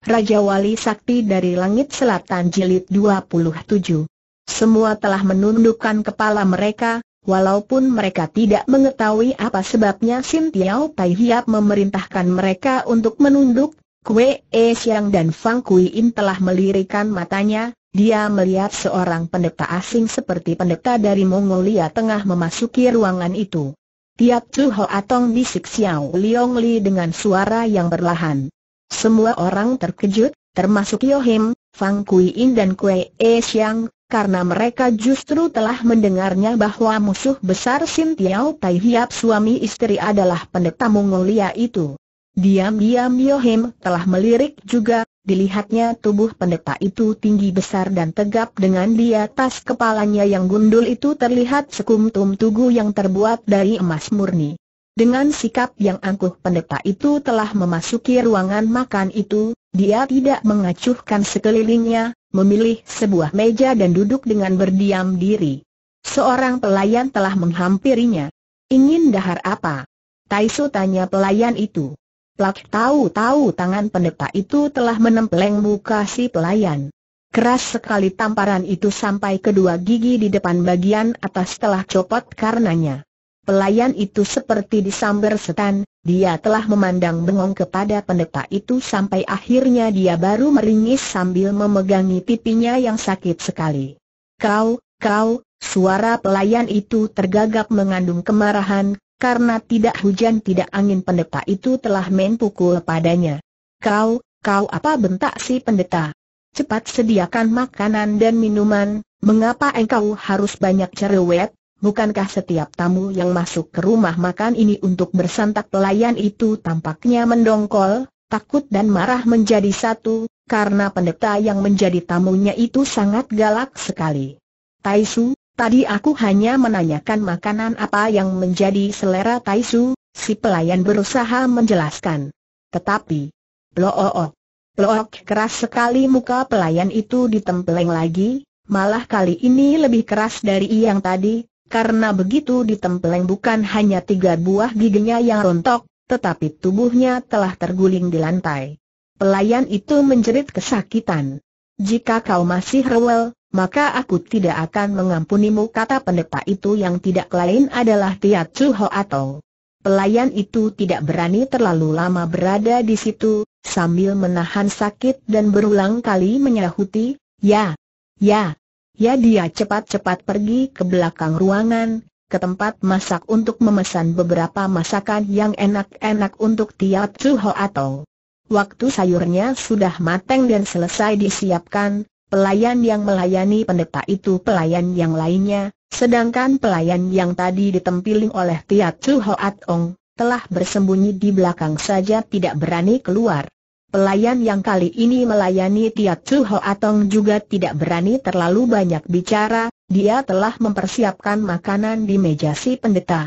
Raja Wali Sakti dari Langit Selatan Jilid 27. Semua telah menundukkan kepala mereka, walaupun mereka tidak mengetahui apa sebabnya Sin Tiao Tai Hiap memerintahkan mereka untuk menunduk, Kue E Siang dan Fang Kui In telah melirikan matanya, dia melihat seorang pendeta asing seperti pendeta dari Mongolia tengah memasuki ruangan itu. Tiap Chu Ho Atong bisik Xiao Liong Li dengan suara yang berlahan. Semua orang terkejut, termasuk Yohim, Fang Kui In dan Kue E Siang, karena mereka justru telah mendengarnya bahwa musuh besar Sin Tiao Tai Hiap suami istri adalah pendeta Mongolia itu. Diam-diam Yohim telah melirik juga, dilihatnya tubuh pendeta itu tinggi besar dan tegap dengan di atas kepalanya yang gundul itu terlihat sekumtum tugu yang terbuat dari emas murni. Dengan sikap yang angkuh pendeta itu telah memasuki ruangan makan itu, dia tidak mengacuhkan sekelilingnya, memilih sebuah meja dan duduk dengan berdiam diri. Seorang pelayan telah menghampirinya. Ingin dahar apa? Taisu tanya pelayan itu. Plak tahu-tahu tangan pendeta itu telah menempeleng muka si pelayan. Keras sekali tamparan itu sampai kedua gigi di depan bagian atas telah copot karenanya. Pelayan itu seperti disambar setan, dia telah memandang bengong kepada pendeta itu sampai akhirnya dia baru meringis sambil memegangi pipinya yang sakit sekali. Kau, kau, suara pelayan itu tergagap mengandung kemarahan, karena tidak hujan tidak angin pendeta itu telah main pukul padanya. Kau, kau apa bentak si pendeta? Cepat sediakan makanan dan minuman, mengapa engkau harus banyak cerewet? Bukankah setiap tamu yang masuk ke rumah makan ini untuk bersantap pelayan itu tampaknya mendongkol, takut dan marah menjadi satu, karena pendeta yang menjadi tamunya itu sangat galak sekali. Taisu, tadi aku hanya menanyakan makanan apa yang menjadi selera Taisu, si pelayan berusaha menjelaskan. Tetapi, look, blook keras sekali muka pelayan itu ditempeleng lagi, malah kali ini lebih keras dari yang tadi, karena begitu ditempeleng bukan hanya tiga buah giginya yang rontok, tetapi tubuhnya telah terguling di lantai. Pelayan itu menjerit kesakitan. Jika kau masih rewel, maka aku tidak akan mengampunimu kata pendeta itu yang tidak lain adalah Tia Chu atau Pelayan itu tidak berani terlalu lama berada di situ, sambil menahan sakit dan berulang kali menyahuti, ya, ya, Ya dia cepat-cepat pergi ke belakang ruangan, ke tempat masak untuk memesan beberapa masakan yang enak-enak untuk Tiat Chuho atau. Waktu sayurnya sudah mateng dan selesai disiapkan, pelayan yang melayani pendeta itu pelayan yang lainnya, sedangkan pelayan yang tadi ditempiling oleh Tia Chu Atong, telah bersembunyi di belakang saja tidak berani keluar. Pelayan yang kali ini melayani Tiat Chu Ho Atong juga tidak berani terlalu banyak bicara, dia telah mempersiapkan makanan di meja si pendeta.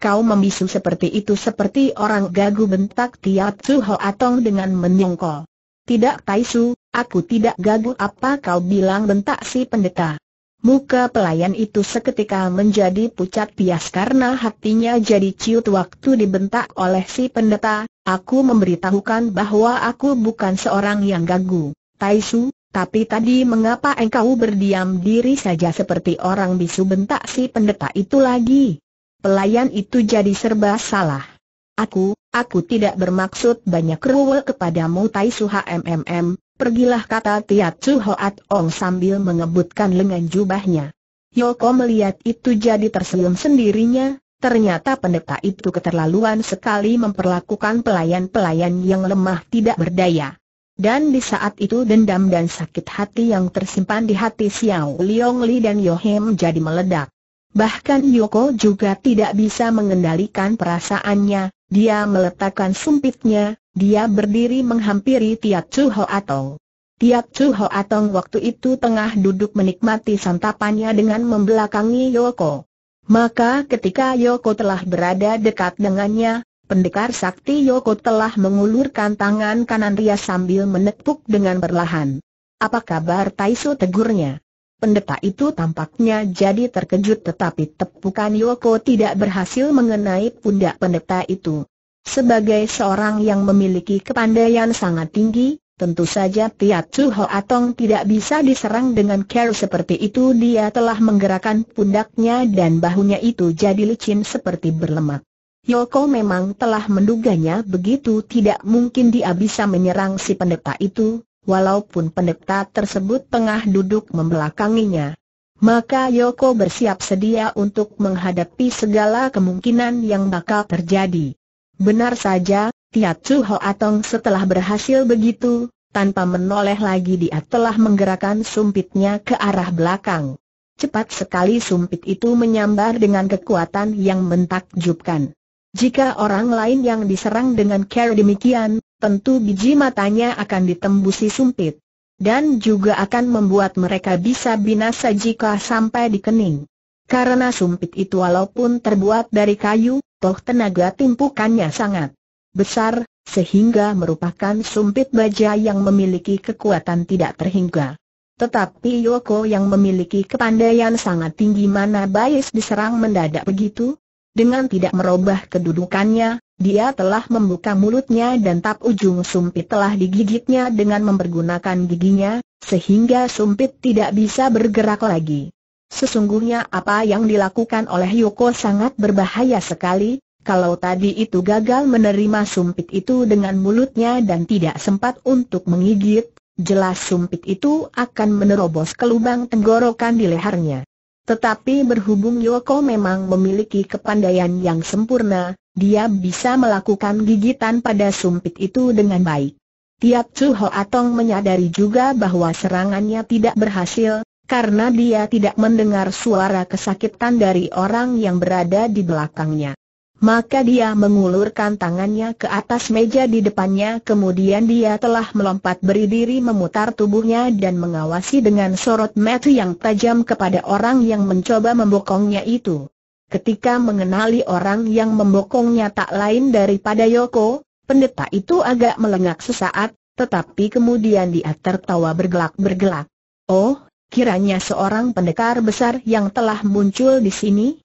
Kau membisu seperti itu seperti orang gagu bentak Tiat Chu Ho Atong dengan menyongkol. Tidak Taisu, aku tidak gagu apa kau bilang bentak si pendeta. Muka pelayan itu seketika menjadi pucat pias karena hatinya jadi ciut waktu dibentak oleh si pendeta, aku memberitahukan bahwa aku bukan seorang yang gagu, Taisu, tapi tadi mengapa engkau berdiam diri saja seperti orang bisu bentak si pendeta itu lagi? Pelayan itu jadi serba salah. Aku, aku tidak bermaksud banyak ruwel kepadamu Tai Suha HMMM, pergilah kata Tiat Hoat Ong sambil mengebutkan lengan jubahnya. Yoko melihat itu jadi tersenyum sendirinya, ternyata pendeta itu keterlaluan sekali memperlakukan pelayan-pelayan yang lemah tidak berdaya. Dan di saat itu dendam dan sakit hati yang tersimpan di hati Xiao Liong Li dan Yohem jadi meledak. Bahkan Yoko juga tidak bisa mengendalikan perasaannya, dia meletakkan sumpitnya, dia berdiri menghampiri Tiat Chu Ho Atong. Tiat Chu Atong waktu itu tengah duduk menikmati santapannya dengan membelakangi Yoko. Maka ketika Yoko telah berada dekat dengannya, pendekar sakti Yoko telah mengulurkan tangan kanan dia sambil menepuk dengan perlahan. Apa kabar Taiso tegurnya? Pendeta itu tampaknya jadi terkejut tetapi tepukan Yoko tidak berhasil mengenai pundak pendeta itu. Sebagai seorang yang memiliki kepandaian sangat tinggi, tentu saja Tiat Chu Atong tidak bisa diserang dengan care seperti itu dia telah menggerakkan pundaknya dan bahunya itu jadi licin seperti berlemak. Yoko memang telah menduganya begitu tidak mungkin dia bisa menyerang si pendeta itu, walaupun pendeta tersebut tengah duduk membelakanginya. Maka Yoko bersiap sedia untuk menghadapi segala kemungkinan yang bakal terjadi. Benar saja, tiat Tiatsu atong setelah berhasil begitu, tanpa menoleh lagi dia telah menggerakkan sumpitnya ke arah belakang. Cepat sekali sumpit itu menyambar dengan kekuatan yang mentakjubkan. Jika orang lain yang diserang dengan care demikian, tentu biji matanya akan ditembusi sumpit. Dan juga akan membuat mereka bisa binasa jika sampai di kening. Karena sumpit itu walaupun terbuat dari kayu, toh tenaga timpukannya sangat besar, sehingga merupakan sumpit baja yang memiliki kekuatan tidak terhingga. Tetapi Yoko yang memiliki kepandaian sangat tinggi mana bias diserang mendadak begitu? Dengan tidak merubah kedudukannya, dia telah membuka mulutnya dan tap ujung sumpit telah digigitnya dengan mempergunakan giginya, sehingga sumpit tidak bisa bergerak lagi. Sesungguhnya apa yang dilakukan oleh Yoko sangat berbahaya sekali, kalau tadi itu gagal menerima sumpit itu dengan mulutnya dan tidak sempat untuk menggigit, jelas sumpit itu akan menerobos ke lubang tenggorokan di lehernya. Tetapi berhubung Yoko memang memiliki kepandaian yang sempurna, dia bisa melakukan gigitan pada sumpit itu dengan baik. Tiap Chu Atong menyadari juga bahwa serangannya tidak berhasil, karena dia tidak mendengar suara kesakitan dari orang yang berada di belakangnya. Maka dia mengulurkan tangannya ke atas meja di depannya kemudian dia telah melompat berdiri memutar tubuhnya dan mengawasi dengan sorot mata yang tajam kepada orang yang mencoba membokongnya itu. Ketika mengenali orang yang membokongnya tak lain daripada Yoko, pendeta itu agak melengak sesaat, tetapi kemudian dia tertawa bergelak-bergelak. Oh, kiranya seorang pendekar besar yang telah muncul di sini?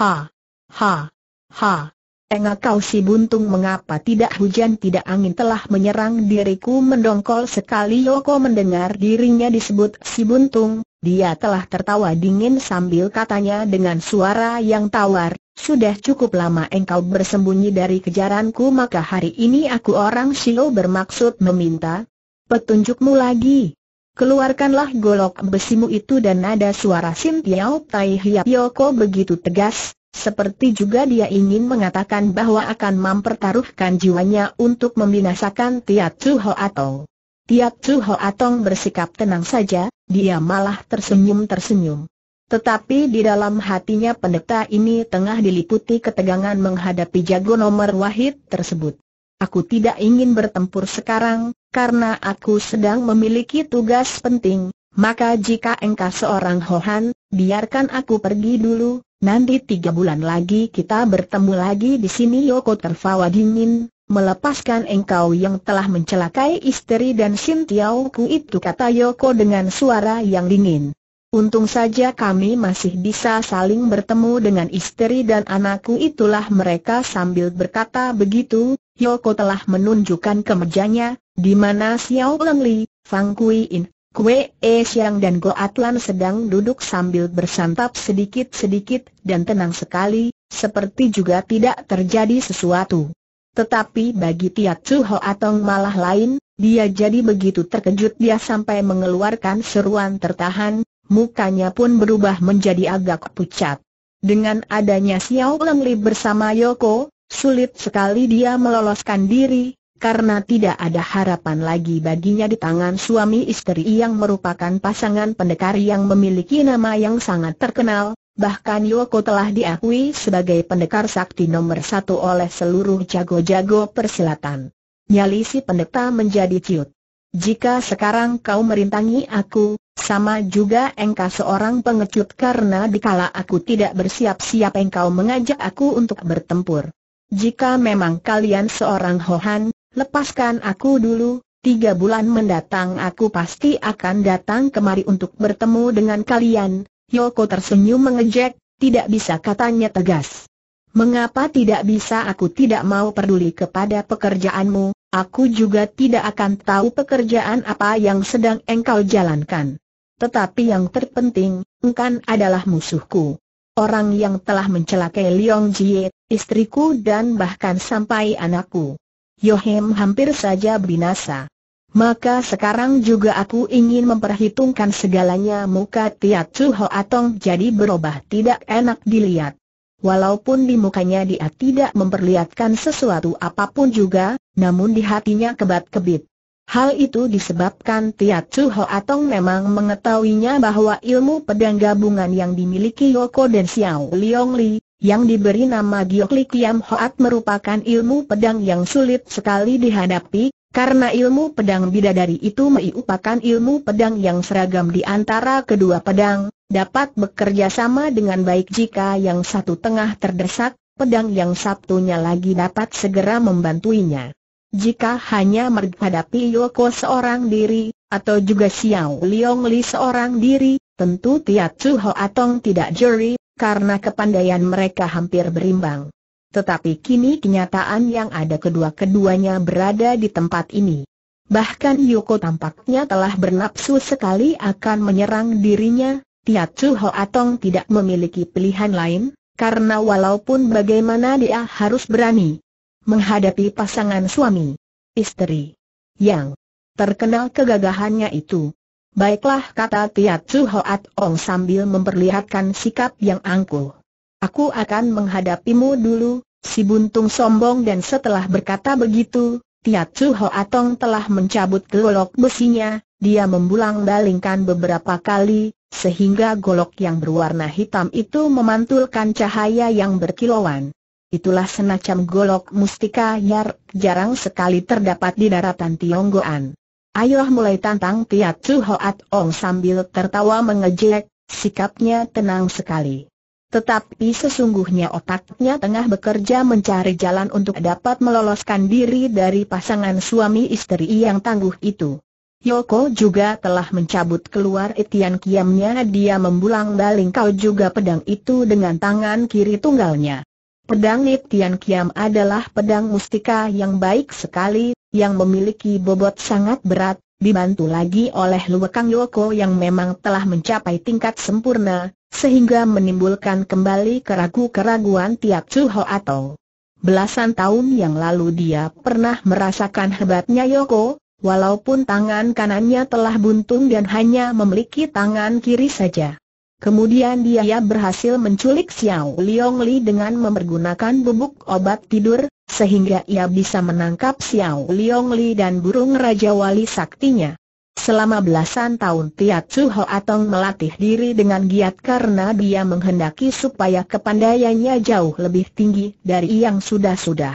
Ha! Ha! Ha! engkau kau si buntung mengapa tidak hujan tidak angin telah menyerang diriku mendongkol sekali Yoko mendengar dirinya disebut si buntung, dia telah tertawa dingin sambil katanya dengan suara yang tawar, sudah cukup lama engkau bersembunyi dari kejaranku maka hari ini aku orang Shio bermaksud meminta petunjukmu lagi. Keluarkanlah golok besimu itu dan nada suara Sim Tai Hiap Yoko begitu tegas, seperti juga dia ingin mengatakan bahwa akan mempertaruhkan jiwanya untuk membinasakan Tiat Chu Ho Atong. Tiat Chu Ho Atong bersikap tenang saja, dia malah tersenyum-tersenyum. Tetapi di dalam hatinya pendeta ini tengah diliputi ketegangan menghadapi jago nomor wahid tersebut. Aku tidak ingin bertempur sekarang, karena aku sedang memiliki tugas penting, maka jika engkau seorang Hohan, biarkan aku pergi dulu, nanti tiga bulan lagi kita bertemu lagi di sini Yoko ya tertawa dingin, melepaskan engkau yang telah mencelakai istri dan Sintiau ku itu kata Yoko dengan suara yang dingin. Untung saja kami masih bisa saling bertemu dengan istri dan anakku itulah mereka sambil berkata begitu, Yoko telah menunjukkan kemejanya, di mana Xiao Leng Li, Fang Kui In, Kue E Siang dan Go Atlan sedang duduk sambil bersantap sedikit-sedikit dan tenang sekali, seperti juga tidak terjadi sesuatu. Tetapi bagi Tiat Chu Ho Atong malah lain, dia jadi begitu terkejut dia sampai mengeluarkan seruan tertahan, mukanya pun berubah menjadi agak pucat. Dengan adanya Xiao Leng Li bersama Yoko, sulit sekali dia meloloskan diri, karena tidak ada harapan lagi baginya di tangan suami istri yang merupakan pasangan pendekar yang memiliki nama yang sangat terkenal, bahkan Yoko telah diakui sebagai pendekar sakti nomor satu oleh seluruh jago-jago persilatan. Nyali si pendeta menjadi ciut. Jika sekarang kau merintangi aku, sama juga engkau seorang pengecut karena dikala aku tidak bersiap-siap engkau mengajak aku untuk bertempur. Jika memang kalian seorang Hohan, lepaskan aku dulu, tiga bulan mendatang aku pasti akan datang kemari untuk bertemu dengan kalian. Yoko tersenyum mengejek, tidak bisa katanya tegas. Mengapa tidak bisa aku tidak mau peduli kepada pekerjaanmu, aku juga tidak akan tahu pekerjaan apa yang sedang engkau jalankan. Tetapi yang terpenting, engkau adalah musuhku. Orang yang telah mencelakai Liong Jie, istriku dan bahkan sampai anakku. Yohem hampir saja binasa. Maka sekarang juga aku ingin memperhitungkan segalanya muka Tiat Chu Atong jadi berubah tidak enak dilihat. Walaupun di mukanya dia tidak memperlihatkan sesuatu apapun juga, namun di hatinya kebat-kebit. Hal itu disebabkan Tiat Chu Atong memang mengetahuinya bahwa ilmu pedang gabungan yang dimiliki Yoko dan Xiao Liong Li yang diberi nama Giokli Kiam Hoat merupakan ilmu pedang yang sulit sekali dihadapi, karena ilmu pedang bidadari itu merupakan ilmu pedang yang seragam di antara kedua pedang, dapat bekerja sama dengan baik jika yang satu tengah terdesak, pedang yang satunya lagi dapat segera membantuinya. Jika hanya menghadapi Yoko seorang diri, atau juga Xiao Liong Li seorang diri, tentu Tiat Su Hoatong tidak jeri, karena kepandaian mereka hampir berimbang. Tetapi kini kenyataan yang ada kedua-keduanya berada di tempat ini. Bahkan Yoko tampaknya telah bernapsu sekali akan menyerang dirinya, Tiacu Atong tidak memiliki pilihan lain, karena walaupun bagaimana dia harus berani menghadapi pasangan suami, istri, yang terkenal kegagahannya itu, Baiklah kata Tiat Chu Hoat Ong sambil memperlihatkan sikap yang angkuh. Aku akan menghadapimu dulu, si buntung sombong dan setelah berkata begitu, Tiat Chu Hoat Ong telah mencabut golok besinya, dia membulang-balingkan beberapa kali, sehingga golok yang berwarna hitam itu memantulkan cahaya yang berkilauan. Itulah senacam golok mustika yang jarang sekali terdapat di daratan Tionggoan. Ayolah mulai tantang Tiat Chu Hoat Ong sambil tertawa mengejek, sikapnya tenang sekali. Tetapi sesungguhnya otaknya tengah bekerja mencari jalan untuk dapat meloloskan diri dari pasangan suami istri yang tangguh itu. Yoko juga telah mencabut keluar etian kiamnya dia membulang baling kau juga pedang itu dengan tangan kiri tunggalnya. Pedang etian kiam adalah pedang mustika yang baik sekali, yang memiliki bobot sangat berat, dibantu lagi oleh Luwakang Yoko yang memang telah mencapai tingkat sempurna, sehingga menimbulkan kembali keragu-keraguan Tiap Chu atau Belasan tahun yang lalu dia pernah merasakan hebatnya Yoko, walaupun tangan kanannya telah buntung dan hanya memiliki tangan kiri saja. Kemudian dia berhasil menculik Xiao Liong Li dengan mempergunakan bubuk obat tidur, sehingga ia bisa menangkap Xiao Liong Li dan burung Raja Wali saktinya. Selama belasan tahun Tiat Su Ho Atong melatih diri dengan giat karena dia menghendaki supaya kepandaiannya jauh lebih tinggi dari yang sudah-sudah.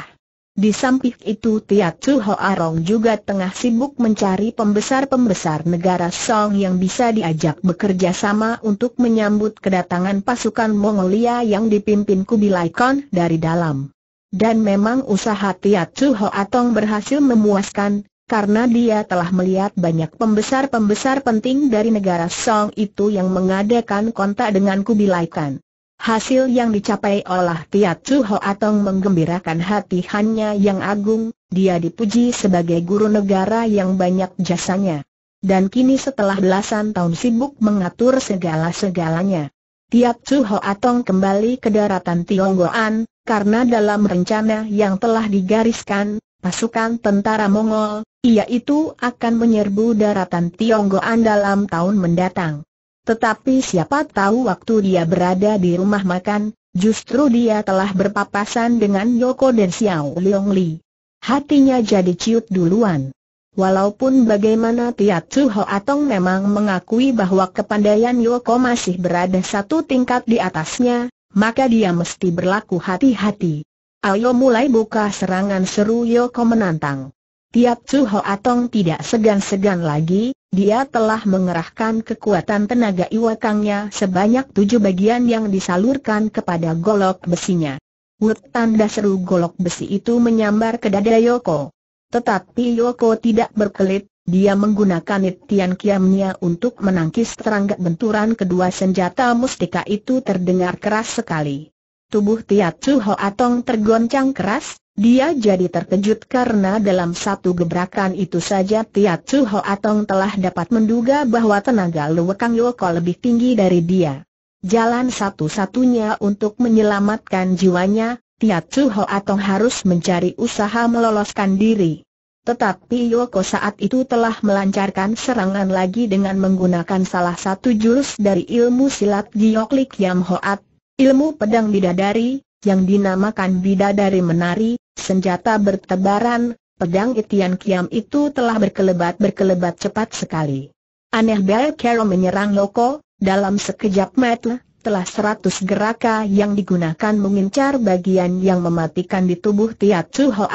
Di samping itu Tiat Su Ho Arong juga tengah sibuk mencari pembesar-pembesar negara Song yang bisa diajak bekerja sama untuk menyambut kedatangan pasukan Mongolia yang dipimpin Kubilai Khan dari dalam. Dan memang usaha Tia Chu Atong berhasil memuaskan, karena dia telah melihat banyak pembesar-pembesar penting dari negara Song itu yang mengadakan kontak dengan Kubilaikan. Hasil yang dicapai oleh Tiat Chu Atong menggembirakan hati Hanya yang agung, dia dipuji sebagai guru negara yang banyak jasanya. Dan kini setelah belasan tahun sibuk mengatur segala-segalanya. Tiat Chu Atong kembali ke daratan Tionggoan, karena dalam rencana yang telah digariskan, pasukan tentara Mongol, ia itu akan menyerbu daratan Tionggoan dalam tahun mendatang. Tetapi siapa tahu waktu dia berada di rumah makan, justru dia telah berpapasan dengan Yoko dan Xiao Li. Hatinya jadi ciut duluan. Walaupun bagaimana Tiat Su Ho Atong memang mengakui bahwa kepandaian Yoko masih berada satu tingkat di atasnya, maka dia mesti berlaku hati-hati. Ayo mulai buka serangan seru Yoko menantang. Tiap Chu Ho Atong tidak segan-segan lagi, dia telah mengerahkan kekuatan tenaga iwakangnya sebanyak tujuh bagian yang disalurkan kepada golok besinya. Wut tanda seru golok besi itu menyambar ke dada Yoko. Tetapi Yoko tidak berkelit, dia menggunakan itian kiamnya untuk menangkis serangga benturan kedua senjata mustika itu terdengar keras sekali. Tubuh Tiat Chu Ho Atong tergoncang keras, dia jadi terkejut karena dalam satu gebrakan itu saja Tiat Chu Ho Atong telah dapat menduga bahwa tenaga Luwekang Yoko lebih tinggi dari dia. Jalan satu-satunya untuk menyelamatkan jiwanya, Tiat Chu Ho Atong harus mencari usaha meloloskan diri. Tetapi Yoko saat itu telah melancarkan serangan lagi dengan menggunakan salah satu jurus dari ilmu silat Gioklik Yam Hoat, ilmu pedang bidadari, yang dinamakan bidadari menari, senjata bertebaran, pedang Itian Kiam itu telah berkelebat-berkelebat cepat sekali. Aneh Bel Kero menyerang Yoko, dalam sekejap mata, telah seratus geraka yang digunakan mengincar bagian yang mematikan di tubuh Tia Tsu Ho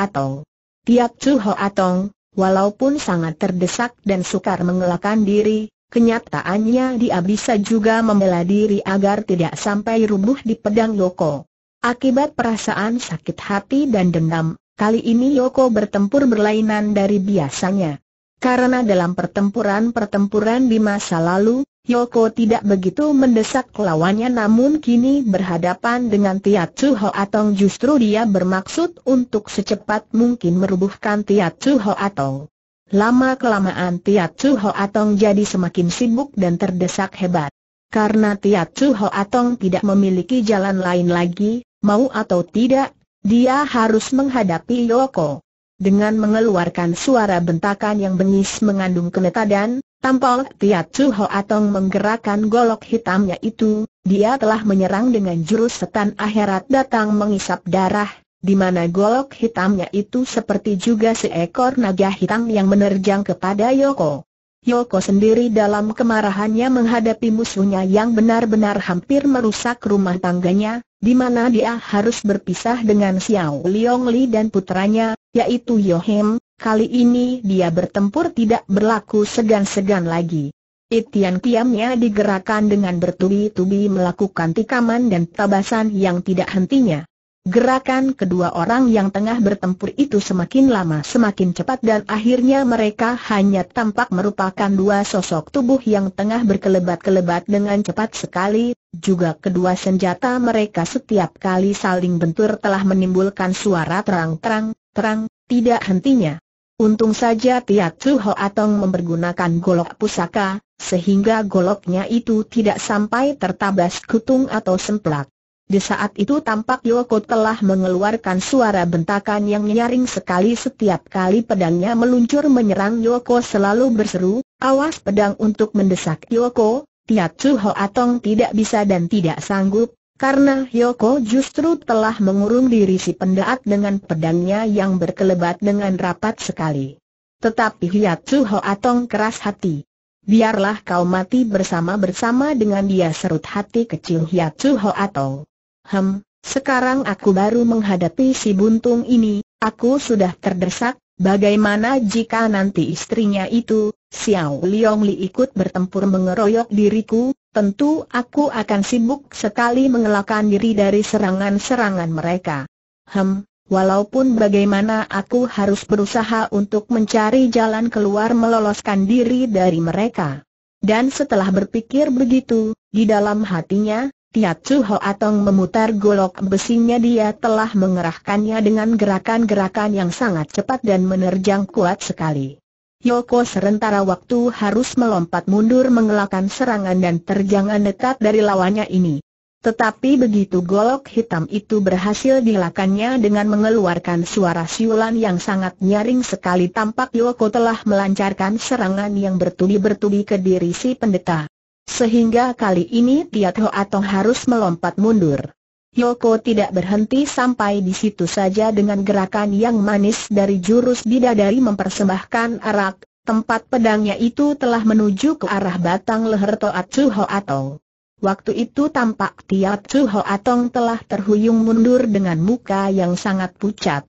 Tiap Chu Atong, walaupun sangat terdesak dan sukar mengelakkan diri, kenyataannya dia bisa juga membela diri agar tidak sampai rubuh di pedang Yoko. Akibat perasaan sakit hati dan dendam, kali ini Yoko bertempur berlainan dari biasanya. Karena dalam pertempuran-pertempuran di masa lalu, Yoko tidak begitu mendesak lawannya namun kini berhadapan dengan Tia Chu Atong justru dia bermaksud untuk secepat mungkin merubuhkan Tia Chu Atong. Lama-kelamaan Tia Chu Atong jadi semakin sibuk dan terdesak hebat. Karena Tia Chu Atong tidak memiliki jalan lain lagi, mau atau tidak, dia harus menghadapi Yoko. Dengan mengeluarkan suara bentakan yang bengis mengandung kenetadan, tampol Tiat Chu Ho Atong menggerakkan golok hitamnya itu, dia telah menyerang dengan jurus setan akhirat datang mengisap darah, di mana golok hitamnya itu seperti juga seekor naga hitam yang menerjang kepada Yoko. Yoko sendiri dalam kemarahannya menghadapi musuhnya yang benar-benar hampir merusak rumah tangganya, di mana dia harus berpisah dengan Xiao Liong Li dan putranya, yaitu Yohem, kali ini dia bertempur tidak berlaku segan-segan lagi. Itian Kiamnya digerakkan dengan bertubi-tubi melakukan tikaman dan tabasan yang tidak hentinya. Gerakan kedua orang yang tengah bertempur itu semakin lama semakin cepat dan akhirnya mereka hanya tampak merupakan dua sosok tubuh yang tengah berkelebat-kelebat dengan cepat sekali, juga kedua senjata mereka setiap kali saling bentur telah menimbulkan suara terang-terang, terang, tidak hentinya. Untung saja Tiat Su Ho Atong mempergunakan golok pusaka, sehingga goloknya itu tidak sampai tertabas kutung atau semplak. Di saat itu tampak Yoko telah mengeluarkan suara bentakan yang nyaring sekali setiap kali pedangnya meluncur menyerang Yoko selalu berseru, awas pedang untuk mendesak Yoko, Suho Atong tidak bisa dan tidak sanggup, karena Yoko justru telah mengurung diri si pendaat dengan pedangnya yang berkelebat dengan rapat sekali. Tetapi Hiatsu Atong keras hati. Biarlah kau mati bersama-bersama dengan dia serut hati kecil Suho Atong. Hem, sekarang aku baru menghadapi si buntung ini, aku sudah terdesak, bagaimana jika nanti istrinya itu, Xiao Liong Li ikut bertempur mengeroyok diriku, tentu aku akan sibuk sekali mengelakkan diri dari serangan-serangan mereka. Hem, Walaupun bagaimana aku harus berusaha untuk mencari jalan keluar meloloskan diri dari mereka. Dan setelah berpikir begitu, di dalam hatinya, Ho Atong memutar golok besinya dia telah mengerahkannya dengan gerakan-gerakan yang sangat cepat dan menerjang kuat sekali. Yoko serentara waktu harus melompat mundur mengelakkan serangan dan terjangan dekat dari lawannya ini. Tetapi begitu golok hitam itu berhasil dilakannya dengan mengeluarkan suara siulan yang sangat nyaring sekali tampak Yoko telah melancarkan serangan yang bertubi-bertubi ke diri si pendeta. Sehingga kali ini Tiat Ho Atong harus melompat mundur. Yoko tidak berhenti sampai di situ saja dengan gerakan yang manis dari jurus bidadari mempersembahkan arak, tempat pedangnya itu telah menuju ke arah batang leher Toat Su Ho Atong. Waktu itu tampak Tiat Su Ho Atong telah terhuyung mundur dengan muka yang sangat pucat.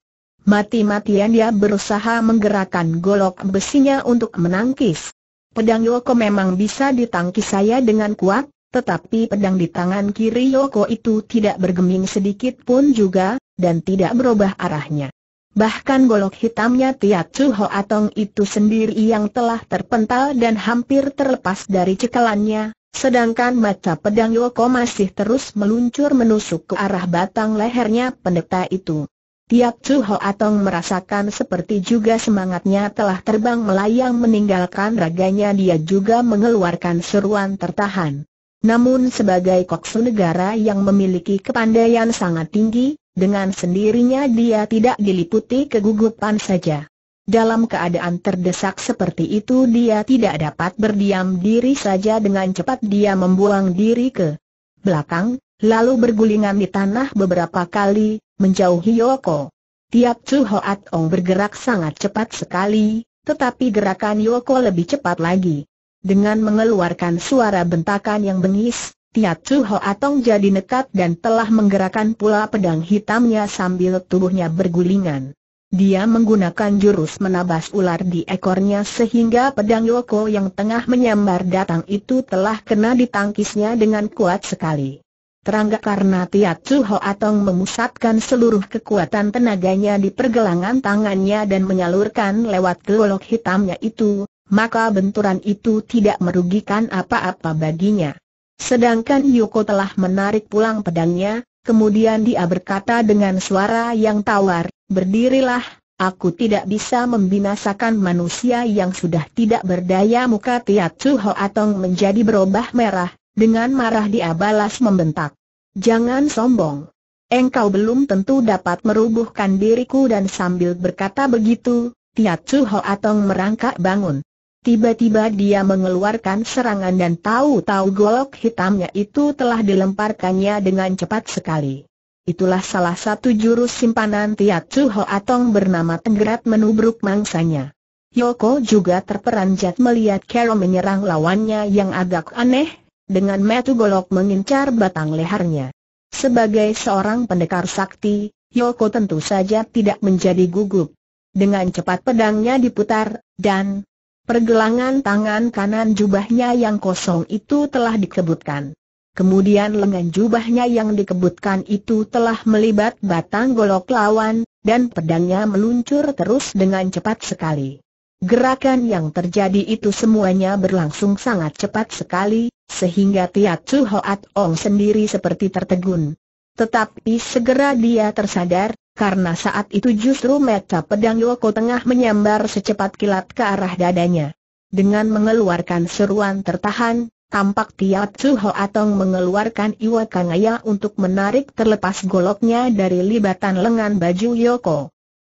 Mati-matian dia berusaha menggerakkan golok besinya untuk menangkis. Pedang Yoko memang bisa ditangki saya dengan kuat, tetapi pedang di tangan kiri Yoko itu tidak bergeming sedikit pun juga, dan tidak berubah arahnya. Bahkan golok hitamnya tiat Tiacu atong itu sendiri yang telah terpental dan hampir terlepas dari cekalannya, sedangkan mata pedang Yoko masih terus meluncur menusuk ke arah batang lehernya pendeta itu. Tiap Chu Atong merasakan seperti juga semangatnya telah terbang melayang meninggalkan raganya dia juga mengeluarkan seruan tertahan. Namun sebagai koksu negara yang memiliki kepandaian sangat tinggi, dengan sendirinya dia tidak diliputi kegugupan saja. Dalam keadaan terdesak seperti itu dia tidak dapat berdiam diri saja dengan cepat dia membuang diri ke belakang, lalu bergulingan di tanah beberapa kali, menjauhi Yoko. Tiap Chu Hoat Ong bergerak sangat cepat sekali, tetapi gerakan Yoko lebih cepat lagi. Dengan mengeluarkan suara bentakan yang bengis, Tiap Chu Hoat Ong jadi nekat dan telah menggerakkan pula pedang hitamnya sambil tubuhnya bergulingan. Dia menggunakan jurus menabas ular di ekornya sehingga pedang Yoko yang tengah menyambar datang itu telah kena ditangkisnya dengan kuat sekali. Terangga karena Tiatsu atong memusatkan seluruh kekuatan tenaganya di pergelangan tangannya dan menyalurkan lewat golok hitamnya itu, maka benturan itu tidak merugikan apa-apa baginya. Sedangkan Yuko telah menarik pulang pedangnya, kemudian dia berkata dengan suara yang tawar, berdirilah, aku tidak bisa membinasakan manusia yang sudah tidak berdaya muka Tiatsu atong menjadi berubah merah, dengan marah dia balas membentak. Jangan sombong. Engkau belum tentu dapat merubuhkan diriku dan sambil berkata begitu, Tiat Chu Ho Atong merangkak bangun. Tiba-tiba dia mengeluarkan serangan dan tahu-tahu golok hitamnya itu telah dilemparkannya dengan cepat sekali. Itulah salah satu jurus simpanan Tiat Chu Ho Atong bernama Tenggerat menubruk mangsanya. Yoko juga terperanjat melihat Carol menyerang lawannya yang agak aneh, dengan metu golok mengincar batang lehernya. Sebagai seorang pendekar sakti, Yoko tentu saja tidak menjadi gugup. Dengan cepat pedangnya diputar, dan pergelangan tangan kanan jubahnya yang kosong itu telah dikebutkan. Kemudian lengan jubahnya yang dikebutkan itu telah melibat batang golok lawan, dan pedangnya meluncur terus dengan cepat sekali. Gerakan yang terjadi itu semuanya berlangsung sangat cepat sekali, sehingga Tiat Chu Hoat Ong sendiri seperti tertegun. Tetapi segera dia tersadar, karena saat itu justru meta pedang Yoko tengah menyambar secepat kilat ke arah dadanya. Dengan mengeluarkan seruan tertahan, tampak Tiat Chu Hoat Ong mengeluarkan Iwa Kangaya untuk menarik terlepas goloknya dari libatan lengan baju Yoko.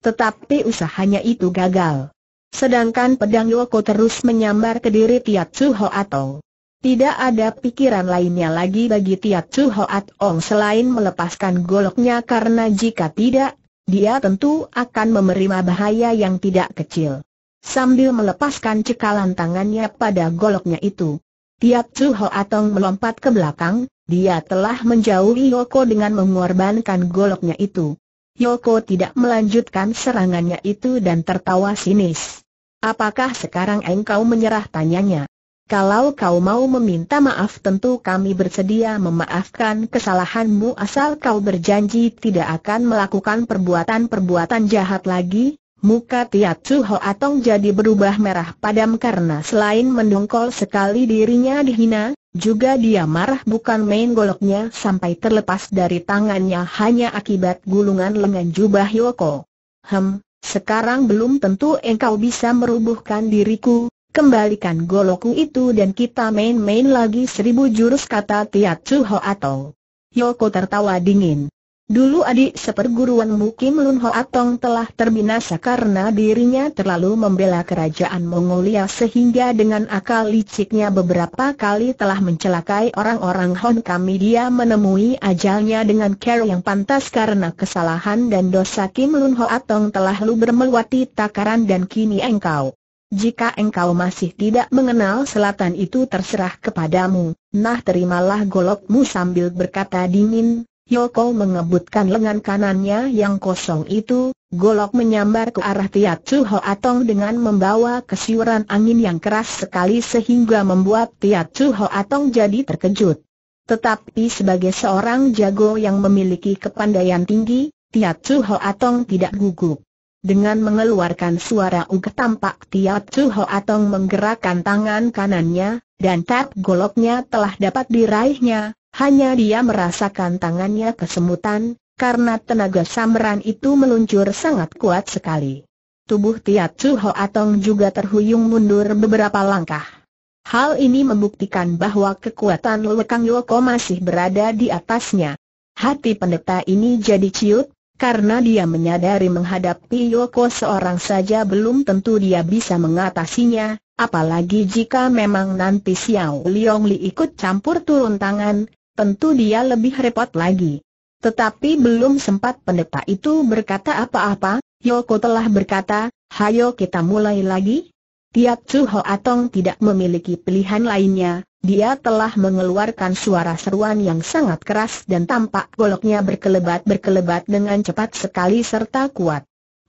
Tetapi usahanya itu gagal. Sedangkan pedang Yoko terus menyambar ke diri Tiat Chu Ho Atong. Tidak ada pikiran lainnya lagi bagi Tiat Chu Ho Atong selain melepaskan goloknya karena jika tidak, dia tentu akan menerima bahaya yang tidak kecil. Sambil melepaskan cekalan tangannya pada goloknya itu, Tiat Chu Ho Atong melompat ke belakang, dia telah menjauhi Yoko dengan mengorbankan goloknya itu. Yoko tidak melanjutkan serangannya itu dan tertawa sinis. Apakah sekarang engkau menyerah tanyanya? Kalau kau mau meminta maaf tentu kami bersedia memaafkan kesalahanmu asal kau berjanji tidak akan melakukan perbuatan-perbuatan jahat lagi. Muka Tiat Suho Atong jadi berubah merah padam karena selain mendongkol sekali dirinya dihina, juga dia marah bukan main goloknya sampai terlepas dari tangannya hanya akibat gulungan lengan jubah Yoko. Hem, sekarang belum tentu engkau bisa merubuhkan diriku, kembalikan golokku itu dan kita main-main lagi seribu jurus kata Tiat Chuho atau. Yoko tertawa dingin. Dulu adik seperguruan Mukim Lun Ho Atong telah terbinasa karena dirinya terlalu membela kerajaan Mongolia sehingga dengan akal liciknya beberapa kali telah mencelakai orang-orang Hon kami dia menemui ajalnya dengan care yang pantas karena kesalahan dan dosa Kim Lun Ho Atong telah luber meluati takaran dan kini engkau. Jika engkau masih tidak mengenal selatan itu terserah kepadamu, nah terimalah golokmu sambil berkata dingin, Yoko mengebutkan lengan kanannya yang kosong itu, golok menyambar ke arah Tiat Chu Ho Atong dengan membawa kesiuran angin yang keras sekali sehingga membuat Tiat Chu Ho Atong jadi terkejut. Tetapi sebagai seorang jago yang memiliki kepandaian tinggi, Tiat Chu Ho Atong tidak gugup. Dengan mengeluarkan suara uge tampak Tiat Chu Ho Atong menggerakkan tangan kanannya, dan tap goloknya telah dapat diraihnya, hanya dia merasakan tangannya kesemutan, karena tenaga samran itu meluncur sangat kuat sekali. Tubuh Tiat Chu atong juga terhuyung mundur beberapa langkah. Hal ini membuktikan bahwa kekuatan Lekang Yoko masih berada di atasnya. Hati pendeta ini jadi ciut, karena dia menyadari menghadapi Yoko seorang saja belum tentu dia bisa mengatasinya, apalagi jika memang nanti Xiao Liong Li ikut campur turun tangan, tentu dia lebih repot lagi. Tetapi belum sempat pendeta itu berkata apa-apa, Yoko telah berkata, hayo kita mulai lagi. Tiap Chu Ho Atong tidak memiliki pilihan lainnya, dia telah mengeluarkan suara seruan yang sangat keras dan tampak goloknya berkelebat-berkelebat dengan cepat sekali serta kuat.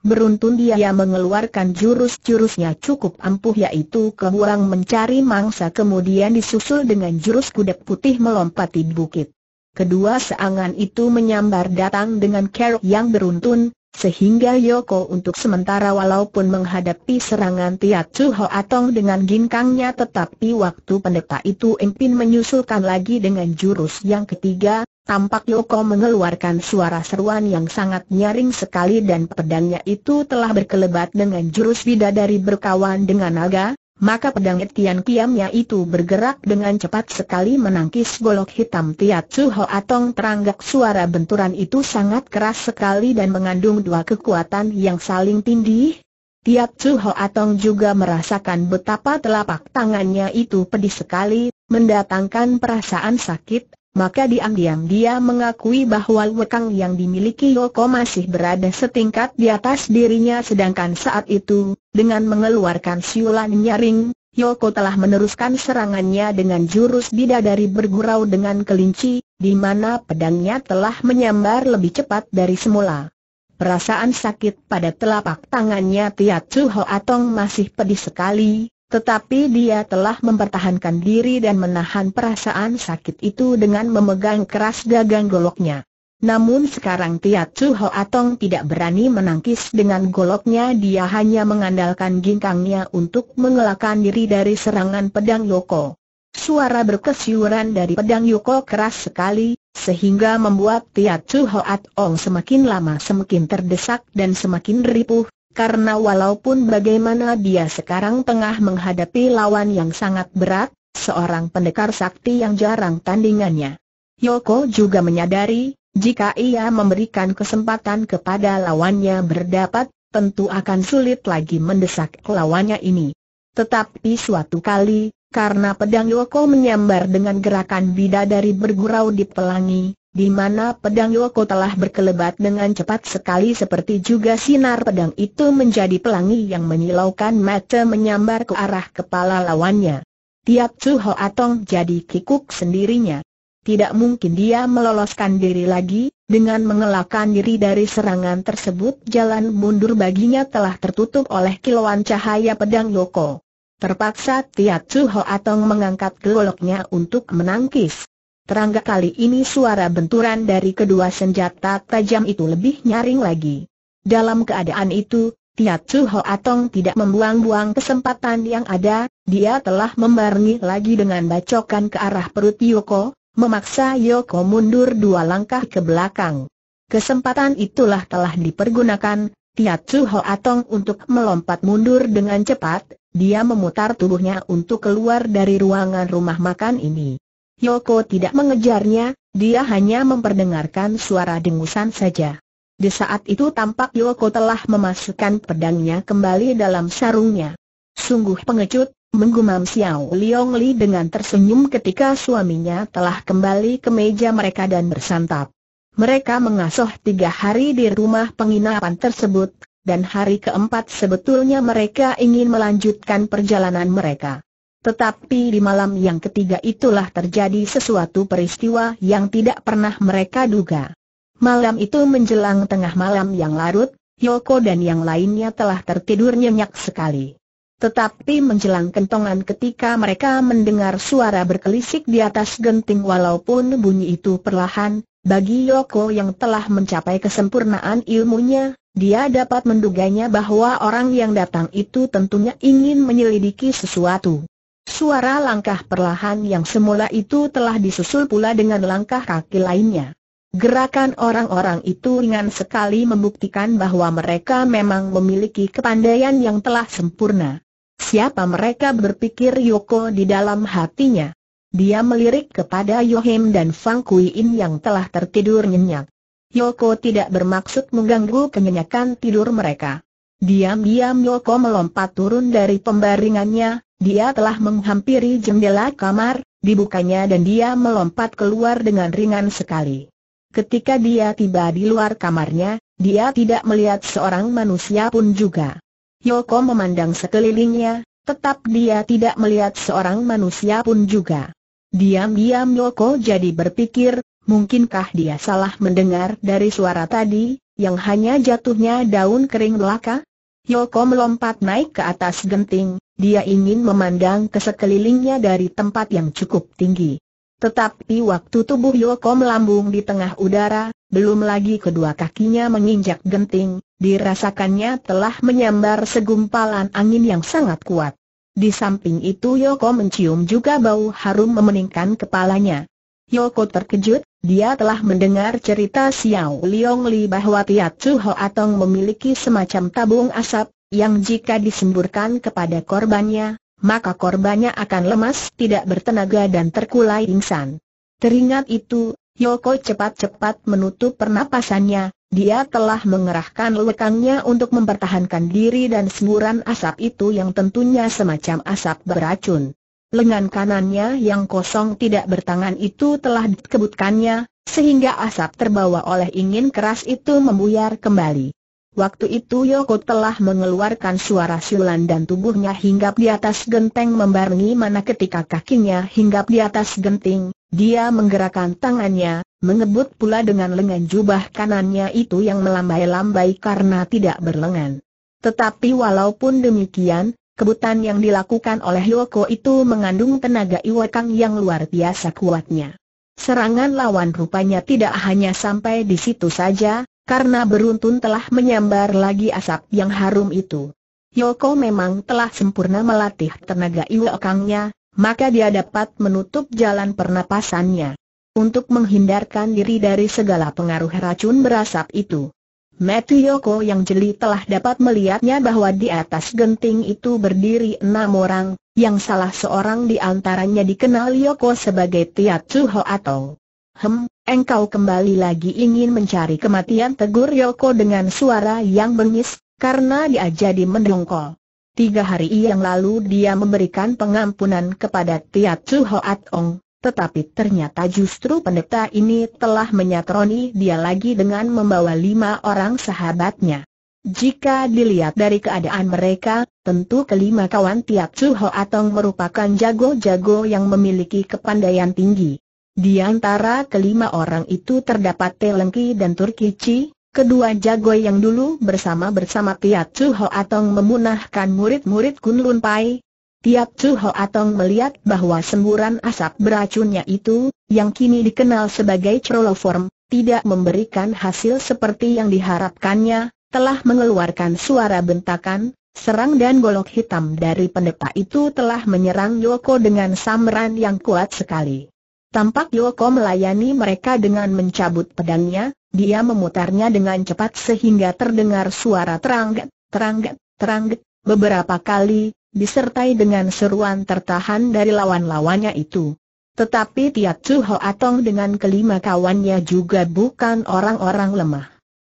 Beruntun dia mengeluarkan jurus-jurusnya cukup ampuh yaitu kehuang mencari mangsa kemudian disusul dengan jurus kuda putih melompati bukit. Kedua seangan itu menyambar datang dengan kerok yang beruntun, sehingga Yoko untuk sementara walaupun menghadapi serangan Tiat Chu Hoatong dengan ginkangnya tetapi waktu pendeta itu Empin menyusulkan lagi dengan jurus yang ketiga, tampak Yoko mengeluarkan suara seruan yang sangat nyaring sekali dan pedangnya itu telah berkelebat dengan jurus bidadari berkawan dengan naga, maka pedang Tian Kiamnya itu bergerak dengan cepat sekali menangkis golok hitam Tiat Su Atong teranggak suara benturan itu sangat keras sekali dan mengandung dua kekuatan yang saling tindih. Tiat Su Atong juga merasakan betapa telapak tangannya itu pedih sekali, mendatangkan perasaan sakit maka diam-diam dia mengakui bahwa wekang yang dimiliki Yoko masih berada setingkat di atas dirinya sedangkan saat itu, dengan mengeluarkan siulan nyaring, Yoko telah meneruskan serangannya dengan jurus bidadari bergurau dengan kelinci, di mana pedangnya telah menyambar lebih cepat dari semula. Perasaan sakit pada telapak tangannya Tiat Chu Ho Atong masih pedih sekali, tetapi dia telah mempertahankan diri dan menahan perasaan sakit itu dengan memegang keras gagang goloknya. Namun sekarang Tiat Chu Ho Atong tidak berani menangkis dengan goloknya dia hanya mengandalkan ginkangnya untuk mengelakkan diri dari serangan pedang Yoko. Suara berkesiuran dari pedang Yoko keras sekali, sehingga membuat Tiat Chu Ho Atong semakin lama semakin terdesak dan semakin ripuh, karena walaupun bagaimana dia sekarang tengah menghadapi lawan yang sangat berat, seorang pendekar sakti yang jarang tandingannya. Yoko juga menyadari, jika ia memberikan kesempatan kepada lawannya berdapat, tentu akan sulit lagi mendesak lawannya ini. Tetapi suatu kali, karena pedang Yoko menyambar dengan gerakan bidadari bergurau di pelangi, di mana pedang Yoko telah berkelebat dengan cepat sekali seperti juga sinar pedang itu menjadi pelangi yang menyilaukan mata menyambar ke arah kepala lawannya. Tiap Chu Ho Atong jadi kikuk sendirinya. Tidak mungkin dia meloloskan diri lagi, dengan mengelakkan diri dari serangan tersebut jalan mundur baginya telah tertutup oleh kilauan cahaya pedang Yoko. Terpaksa tiap Chu Ho Atong mengangkat geloknya untuk menangkis. Terangga kali ini suara benturan dari kedua senjata tajam itu lebih nyaring lagi. Dalam keadaan itu, Tiat Su Ho Atong tidak membuang-buang kesempatan yang ada, dia telah membarengi lagi dengan bacokan ke arah perut Yoko, memaksa Yoko mundur dua langkah ke belakang. Kesempatan itulah telah dipergunakan, Tiat Su Ho Atong untuk melompat mundur dengan cepat, dia memutar tubuhnya untuk keluar dari ruangan rumah makan ini. Yoko tidak mengejarnya, dia hanya memperdengarkan suara dengusan saja. Di saat itu tampak Yoko telah memasukkan pedangnya kembali dalam sarungnya. Sungguh pengecut, menggumam Xiao Liong Li dengan tersenyum ketika suaminya telah kembali ke meja mereka dan bersantap. Mereka mengasuh tiga hari di rumah penginapan tersebut, dan hari keempat sebetulnya mereka ingin melanjutkan perjalanan mereka. Tetapi di malam yang ketiga itulah terjadi sesuatu peristiwa yang tidak pernah mereka duga. Malam itu menjelang tengah malam yang larut, Yoko dan yang lainnya telah tertidur nyenyak sekali. Tetapi menjelang kentongan ketika mereka mendengar suara berkelisik di atas genting walaupun bunyi itu perlahan, bagi Yoko yang telah mencapai kesempurnaan ilmunya, dia dapat menduganya bahwa orang yang datang itu tentunya ingin menyelidiki sesuatu. Suara langkah perlahan yang semula itu telah disusul pula dengan langkah kaki lainnya. Gerakan orang-orang itu ringan sekali membuktikan bahwa mereka memang memiliki kepandaian yang telah sempurna. Siapa mereka berpikir Yoko di dalam hatinya. Dia melirik kepada Yohim dan Fang Kui yang telah tertidur nyenyak. Yoko tidak bermaksud mengganggu kenyenyakan tidur mereka. Diam-diam Yoko melompat turun dari pembaringannya, dia telah menghampiri jendela kamar, dibukanya dan dia melompat keluar dengan ringan sekali. Ketika dia tiba di luar kamarnya, dia tidak melihat seorang manusia pun juga. Yoko memandang sekelilingnya, tetap dia tidak melihat seorang manusia pun juga. Diam-diam Yoko jadi berpikir, mungkinkah dia salah mendengar dari suara tadi, yang hanya jatuhnya daun kering belaka? Yoko melompat naik ke atas genting, dia ingin memandang ke sekelilingnya dari tempat yang cukup tinggi. Tetapi waktu tubuh Yoko melambung di tengah udara, belum lagi kedua kakinya menginjak genting, dirasakannya telah menyambar segumpalan angin yang sangat kuat. Di samping itu Yoko mencium juga bau harum memeningkan kepalanya. Yoko terkejut, dia telah mendengar cerita Xiao Liong Li bahwa Tiat Chu Ho Atong memiliki semacam tabung asap, yang jika disemburkan kepada korbannya, maka korbannya akan lemas tidak bertenaga dan terkulai pingsan. Teringat itu, Yoko cepat-cepat menutup pernapasannya, dia telah mengerahkan lekangnya untuk mempertahankan diri dan semburan asap itu yang tentunya semacam asap beracun. Lengan kanannya yang kosong tidak bertangan itu telah dikebutkannya, sehingga asap terbawa oleh ingin keras itu membuyar kembali. Waktu itu Yoko telah mengeluarkan suara siulan dan tubuhnya hinggap di atas genteng membarengi mana ketika kakinya hinggap di atas genting, dia menggerakkan tangannya, mengebut pula dengan lengan jubah kanannya itu yang melambai-lambai karena tidak berlengan. Tetapi walaupun demikian, Kebutan yang dilakukan oleh Yoko itu mengandung tenaga Iwakang yang luar biasa kuatnya. Serangan lawan rupanya tidak hanya sampai di situ saja, karena beruntun telah menyambar lagi asap yang harum itu. Yoko memang telah sempurna melatih tenaga Iwakangnya, maka dia dapat menutup jalan pernapasannya untuk menghindarkan diri dari segala pengaruh racun berasap itu. Metu Yoko yang jeli telah dapat melihatnya bahwa di atas genting itu berdiri enam orang, yang salah seorang di antaranya dikenal Yoko sebagai Tsuho Atong. Hem, engkau kembali lagi ingin mencari kematian tegur Yoko dengan suara yang bengis, karena dia jadi mendongkol. Tiga hari yang lalu dia memberikan pengampunan kepada Tsuho Atong. Tetapi ternyata justru pendeta ini telah menyatroni dia lagi dengan membawa lima orang sahabatnya. Jika dilihat dari keadaan mereka, tentu kelima kawan Tiap Chu Atong merupakan jago-jago yang memiliki kepandaian tinggi. Di antara kelima orang itu terdapat Telengki dan Turkici, kedua jago yang dulu bersama-bersama Tiap Chu Atong memunahkan murid-murid Kunlun Pai, Tiap Chu Ho Atong melihat bahwa semburan asap beracunnya itu, yang kini dikenal sebagai Chroloform, tidak memberikan hasil seperti yang diharapkannya, telah mengeluarkan suara bentakan, serang dan golok hitam dari pendeta itu telah menyerang Yoko dengan samran yang kuat sekali. Tampak Yoko melayani mereka dengan mencabut pedangnya, dia memutarnya dengan cepat sehingga terdengar suara teranggat, teranggat, teranggat, beberapa kali, disertai dengan seruan tertahan dari lawan-lawannya itu. Tetapi Tiat Su Atong dengan kelima kawannya juga bukan orang-orang lemah.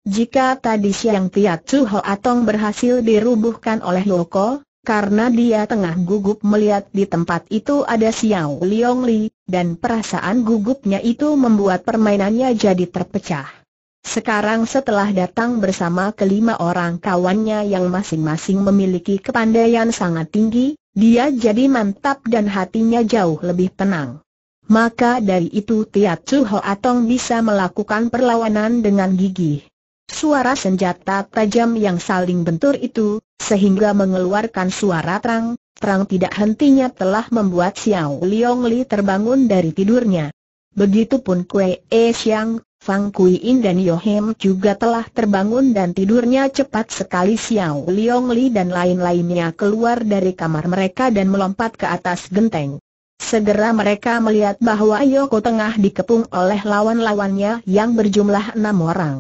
Jika tadi siang Tiat Su Atong berhasil dirubuhkan oleh Loko, karena dia tengah gugup melihat di tempat itu ada Xiao Liong Li, dan perasaan gugupnya itu membuat permainannya jadi terpecah. Sekarang setelah datang bersama kelima orang kawannya yang masing-masing memiliki kepandaian sangat tinggi, dia jadi mantap dan hatinya jauh lebih tenang. Maka dari itu Tiat Chu Atong bisa melakukan perlawanan dengan gigih. Suara senjata tajam yang saling bentur itu, sehingga mengeluarkan suara terang, terang tidak hentinya telah membuat Xiao Liong Li terbangun dari tidurnya. Begitupun Kue E Xiang, Fang Kuiin dan Yohem juga telah terbangun dan tidurnya cepat sekali Xiao Liong Li dan lain-lainnya keluar dari kamar mereka dan melompat ke atas genteng. Segera mereka melihat bahwa Yoko tengah dikepung oleh lawan-lawannya yang berjumlah enam orang.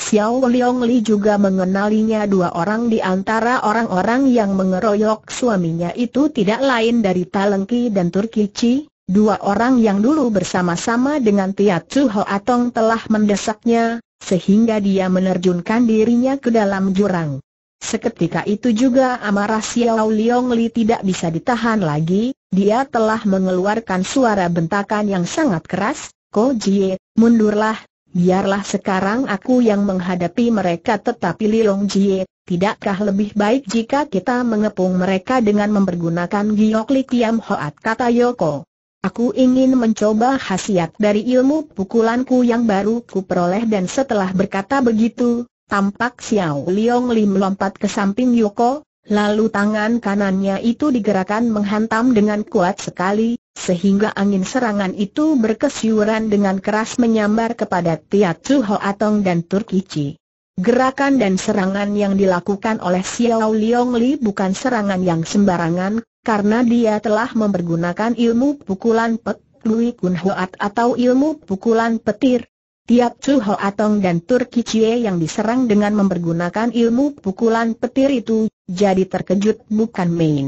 Xiao Liong Li juga mengenalinya dua orang di antara orang-orang yang mengeroyok suaminya itu tidak lain dari Talengki dan Turkici, Dua orang yang dulu bersama-sama dengan Tiat Chu Atong telah mendesaknya, sehingga dia menerjunkan dirinya ke dalam jurang. Seketika itu juga amarah Xiao Liong Li tidak bisa ditahan lagi, dia telah mengeluarkan suara bentakan yang sangat keras, Ko Jie, mundurlah, biarlah sekarang aku yang menghadapi mereka tetapi Liong Jie, tidakkah lebih baik jika kita mengepung mereka dengan mempergunakan giok Li Kiam Hoat kata Yoko. Aku ingin mencoba khasiat dari ilmu pukulanku yang baru ku peroleh dan setelah berkata begitu, tampak Xiao Liong Lim melompat ke samping Yoko, lalu tangan kanannya itu digerakkan menghantam dengan kuat sekali, sehingga angin serangan itu berkesiuran dengan keras menyambar kepada Tia Chu Ho Atong dan Turkici. Gerakan dan serangan yang dilakukan oleh Xiao Liong Li bukan serangan yang sembarangan, karena dia telah mempergunakan ilmu pukulan pek, Lui Kun Hoat atau ilmu pukulan petir. Tiap Chu Atong dan Turki Chie yang diserang dengan mempergunakan ilmu pukulan petir itu, jadi terkejut bukan main.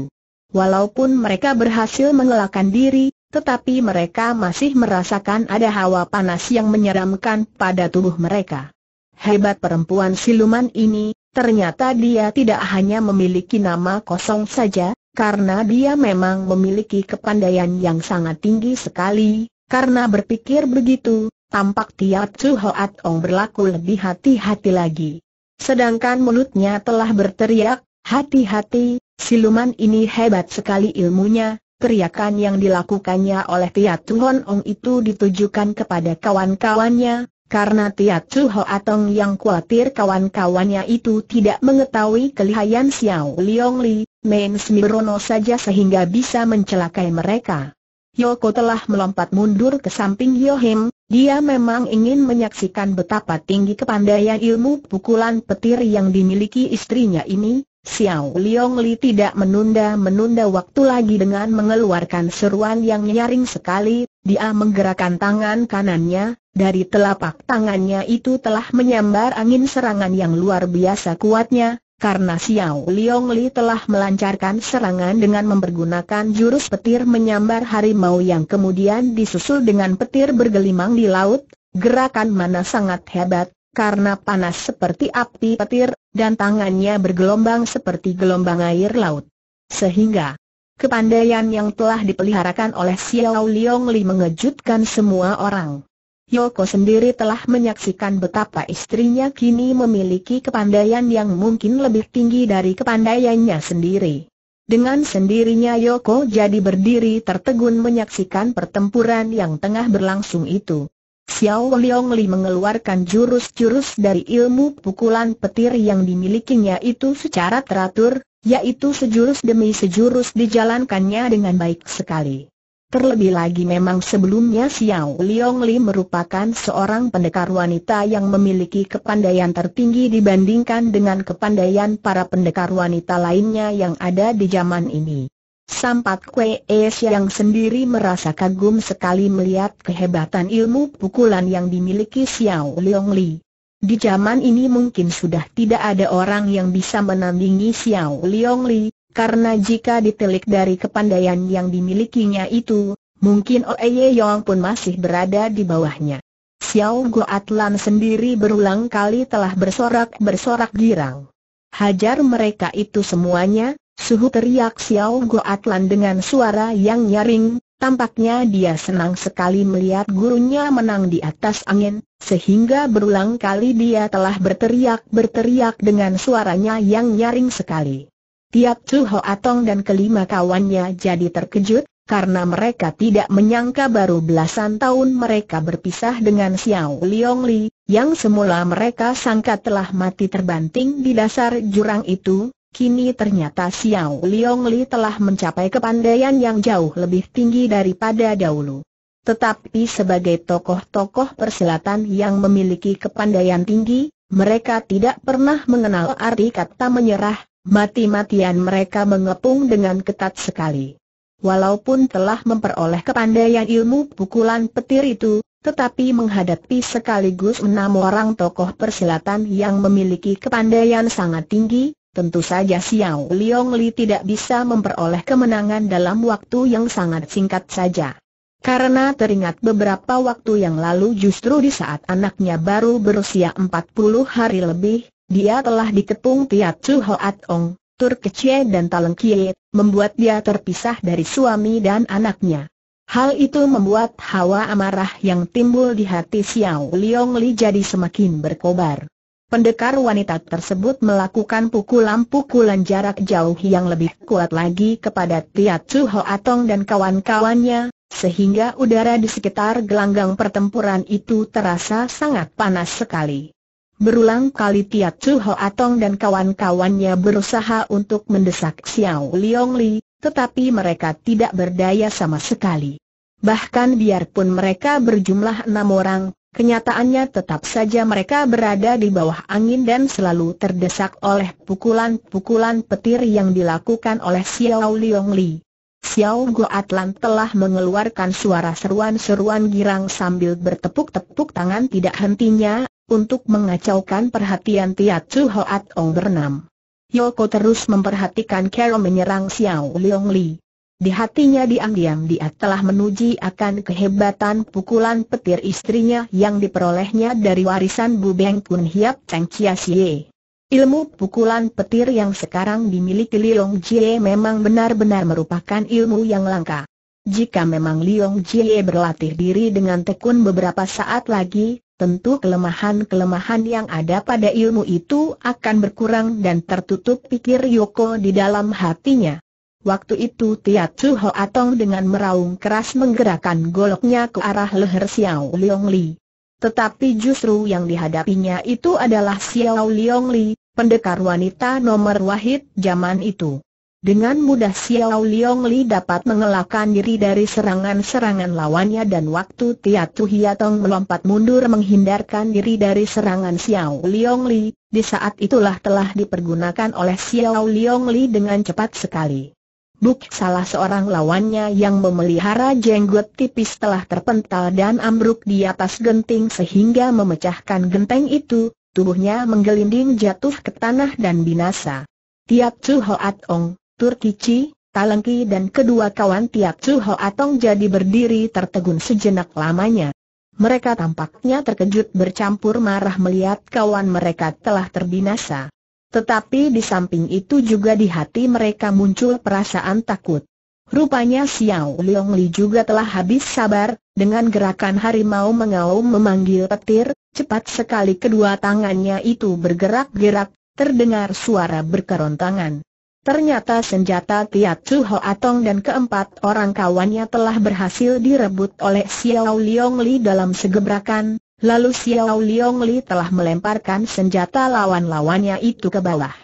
Walaupun mereka berhasil mengelakkan diri, tetapi mereka masih merasakan ada hawa panas yang menyeramkan pada tubuh mereka. Hebat perempuan siluman ini, ternyata dia tidak hanya memiliki nama kosong saja, karena dia memang memiliki kepandaian yang sangat tinggi sekali, karena berpikir begitu, tampak Tiap Chu Hoat Ong berlaku lebih hati-hati lagi. Sedangkan mulutnya telah berteriak, hati-hati, siluman ini hebat sekali ilmunya, teriakan yang dilakukannya oleh Tiap Chu Hoat Ong itu ditujukan kepada kawan-kawannya, karena Tiat Chu Atong yang khawatir kawan-kawannya itu tidak mengetahui kelihayan Xiao Liong Li, Main Smirono saja sehingga bisa mencelakai mereka. Yoko telah melompat mundur ke samping Yohim, dia memang ingin menyaksikan betapa tinggi kepandaian ilmu pukulan petir yang dimiliki istrinya ini, Xiao Liong Li tidak menunda-menunda waktu lagi dengan mengeluarkan seruan yang nyaring sekali, dia menggerakkan tangan kanannya, dari telapak tangannya itu telah menyambar angin serangan yang luar biasa kuatnya, karena Xiao Liong Li telah melancarkan serangan dengan mempergunakan jurus petir menyambar harimau yang kemudian disusul dengan petir bergelimang di laut, gerakan mana sangat hebat, karena panas seperti api petir, dan tangannya bergelombang seperti gelombang air laut. Sehingga, kepandaian yang telah dipeliharakan oleh Xiao Liong Li mengejutkan semua orang. Yoko sendiri telah menyaksikan betapa istrinya kini memiliki kepandaian yang mungkin lebih tinggi dari kepandaiannya sendiri. Dengan sendirinya Yoko jadi berdiri tertegun menyaksikan pertempuran yang tengah berlangsung itu. Xiao Liong Li mengeluarkan jurus-jurus dari ilmu pukulan petir yang dimilikinya itu secara teratur, yaitu sejurus demi sejurus dijalankannya dengan baik sekali. Terlebih lagi memang sebelumnya Xiao Liong Li merupakan seorang pendekar wanita yang memiliki kepandaian tertinggi dibandingkan dengan kepandaian para pendekar wanita lainnya yang ada di zaman ini. Sampat Kwe Es yang sendiri merasa kagum sekali melihat kehebatan ilmu pukulan yang dimiliki Xiao Liong Li. Di zaman ini mungkin sudah tidak ada orang yang bisa menandingi Xiao Liong Li, karena jika ditelik dari kepandaian yang dimilikinya itu, mungkin Oeye Yong pun masih berada di bawahnya. Xiao Atlan sendiri berulang kali telah bersorak-bersorak girang. Hajar mereka itu semuanya, suhu teriak Xiao Atlan dengan suara yang nyaring, tampaknya dia senang sekali melihat gurunya menang di atas angin, sehingga berulang kali dia telah berteriak-berteriak dengan suaranya yang nyaring sekali. Tiap Ho Atong dan kelima kawannya jadi terkejut, karena mereka tidak menyangka baru belasan tahun mereka berpisah dengan Xiao Liong Li, yang semula mereka sangka telah mati terbanting di dasar jurang itu, kini ternyata Xiao Liong Li telah mencapai kepandaian yang jauh lebih tinggi daripada dahulu. Tetapi sebagai tokoh-tokoh persilatan yang memiliki kepandaian tinggi, mereka tidak pernah mengenal arti kata menyerah, Mati-matian mereka mengepung dengan ketat sekali. Walaupun telah memperoleh kepandaian ilmu pukulan petir itu, tetapi menghadapi sekaligus enam orang tokoh persilatan yang memiliki kepandaian sangat tinggi, tentu saja Xiao Liong Li tidak bisa memperoleh kemenangan dalam waktu yang sangat singkat saja. Karena teringat beberapa waktu yang lalu justru di saat anaknya baru berusia empat puluh hari lebih, dia telah dikepung Tiat Chu Hoat Ong, Tur Kecie dan Taleng Kiet, membuat dia terpisah dari suami dan anaknya. Hal itu membuat hawa amarah yang timbul di hati Xiao Liong Li jadi semakin berkobar. Pendekar wanita tersebut melakukan pukulan-pukulan jarak jauh yang lebih kuat lagi kepada Tiat Chu Hoatong dan kawan-kawannya, sehingga udara di sekitar gelanggang pertempuran itu terasa sangat panas sekali. Berulang kali Tiat Chu Ho Atong dan kawan-kawannya berusaha untuk mendesak Xiao Liong Li, tetapi mereka tidak berdaya sama sekali. Bahkan biarpun mereka berjumlah enam orang, kenyataannya tetap saja mereka berada di bawah angin dan selalu terdesak oleh pukulan-pukulan petir yang dilakukan oleh Xiao Liong Li. Xiao Guatlan telah mengeluarkan suara seruan-seruan girang sambil bertepuk-tepuk tangan tidak hentinya, untuk mengacaukan perhatian Tiat Chu Hoat Ong Bernam, Yoko terus memperhatikan Carol menyerang Xiao Leong Li. Di hatinya diam-diam dia telah menuji akan kehebatan pukulan petir istrinya yang diperolehnya dari warisan Bu Beng Kun Hiap Cheng Chia Xie. Ilmu pukulan petir yang sekarang dimiliki Leong Jie memang benar-benar merupakan ilmu yang langka. Jika memang Leong Jie berlatih diri dengan tekun beberapa saat lagi, tentu kelemahan-kelemahan yang ada pada ilmu itu akan berkurang dan tertutup pikir Yoko di dalam hatinya. Waktu itu Tia Ho atong dengan meraung keras menggerakkan goloknya ke arah leher Xiao Liong Li. Tetapi justru yang dihadapinya itu adalah Xiao Liong Li, pendekar wanita nomor wahid zaman itu. Dengan mudah Xiao Liong Li dapat mengelakkan diri dari serangan-serangan lawannya dan waktu Tia Tu Hiatong melompat mundur menghindarkan diri dari serangan Xiao Liong Li, di saat itulah telah dipergunakan oleh Xiao Liong Li dengan cepat sekali. Buk salah seorang lawannya yang memelihara jenggot tipis telah terpental dan ambruk di atas genting sehingga memecahkan genteng itu, tubuhnya menggelinding jatuh ke tanah dan binasa. Tiap Chu Hoat Ong, Turkici, Talengki dan kedua kawan tiap Chu Atong jadi berdiri tertegun sejenak lamanya. Mereka tampaknya terkejut bercampur marah melihat kawan mereka telah terbinasa. Tetapi di samping itu juga di hati mereka muncul perasaan takut. Rupanya Xiao Leong Li juga telah habis sabar, dengan gerakan harimau mengaum memanggil petir, cepat sekali kedua tangannya itu bergerak-gerak, terdengar suara berkerontangan. Ternyata senjata Tiat Chu Ho Atong dan keempat orang kawannya telah berhasil direbut oleh Xiao Liong Li dalam segebrakan, lalu Xiao Liong Li telah melemparkan senjata lawan-lawannya itu ke bawah.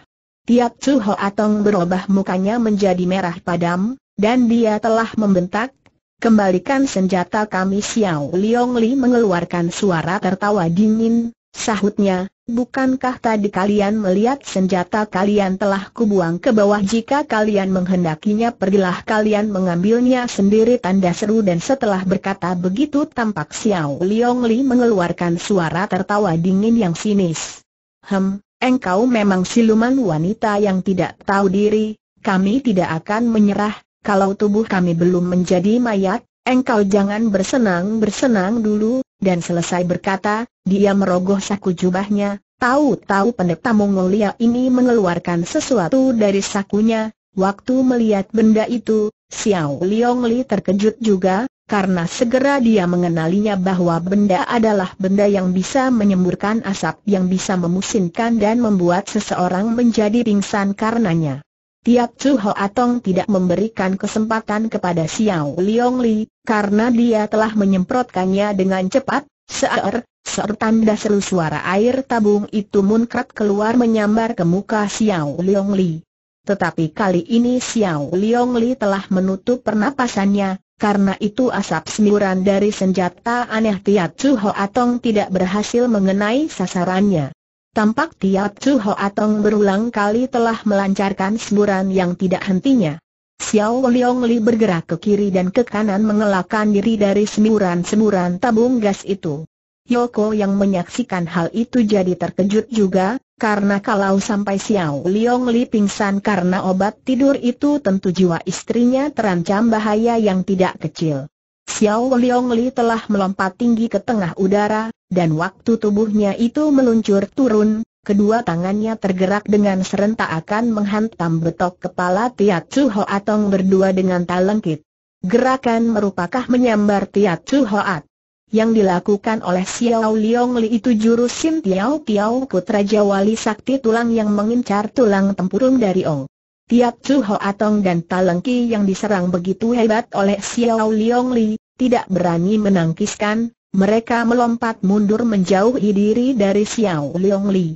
Tiat Chu Ho Atong berubah mukanya menjadi merah padam, dan dia telah membentak, Kembalikan senjata kami Xiao Liong Li mengeluarkan suara tertawa dingin, sahutnya, Bukankah tadi kalian melihat senjata kalian telah kubuang ke bawah jika kalian menghendakinya pergilah kalian mengambilnya sendiri tanda seru dan setelah berkata begitu tampak Xiao Liong Li mengeluarkan suara tertawa dingin yang sinis. Hem, engkau memang siluman wanita yang tidak tahu diri, kami tidak akan menyerah, kalau tubuh kami belum menjadi mayat, engkau jangan bersenang-bersenang dulu, dan selesai berkata, dia merogoh saku jubahnya, tahu-tahu pendeta Mongolia ini mengeluarkan sesuatu dari sakunya, waktu melihat benda itu, Xiao Liong Li terkejut juga, karena segera dia mengenalinya bahwa benda adalah benda yang bisa menyemburkan asap yang bisa memusinkan dan membuat seseorang menjadi pingsan karenanya. Tiap Chu Ho Atong tidak memberikan kesempatan kepada Xiao Liong Li, karena dia telah menyemprotkannya dengan cepat, seer, seer tanda seru suara air tabung itu munkrat keluar menyambar ke muka Xiao Liong Li. Tetapi kali ini Xiao Liong Li telah menutup pernapasannya, karena itu asap semburan dari senjata aneh Tiap Chu Ho Atong tidak berhasil mengenai sasarannya. Tampak Tiap Chu Ho Atong berulang kali telah melancarkan semburan yang tidak hentinya. Xiao Liong Li bergerak ke kiri dan ke kanan mengelakkan diri dari semburan-semburan tabung gas itu. Yoko yang menyaksikan hal itu jadi terkejut juga, karena kalau sampai Xiao Liong Li pingsan karena obat tidur itu tentu jiwa istrinya terancam bahaya yang tidak kecil. Xiao Liong Li telah melompat tinggi ke tengah udara, dan waktu tubuhnya itu meluncur turun, kedua tangannya tergerak dengan serentak akan menghantam betok kepala Tiat Chu Atong berdua dengan talengkit. Gerakan merupakan menyambar Tiat Chu At. Yang dilakukan oleh Xiao Liong Li itu jurus Sim Tiao Tiao Putra Jawali Sakti Tulang yang mengincar tulang tempurung dari Ong. Tiap Chu Atong dan Talengki yang diserang begitu hebat oleh Xiao Liong Li, tidak berani menangkiskan, mereka melompat mundur menjauhi diri dari Xiao Leong Li.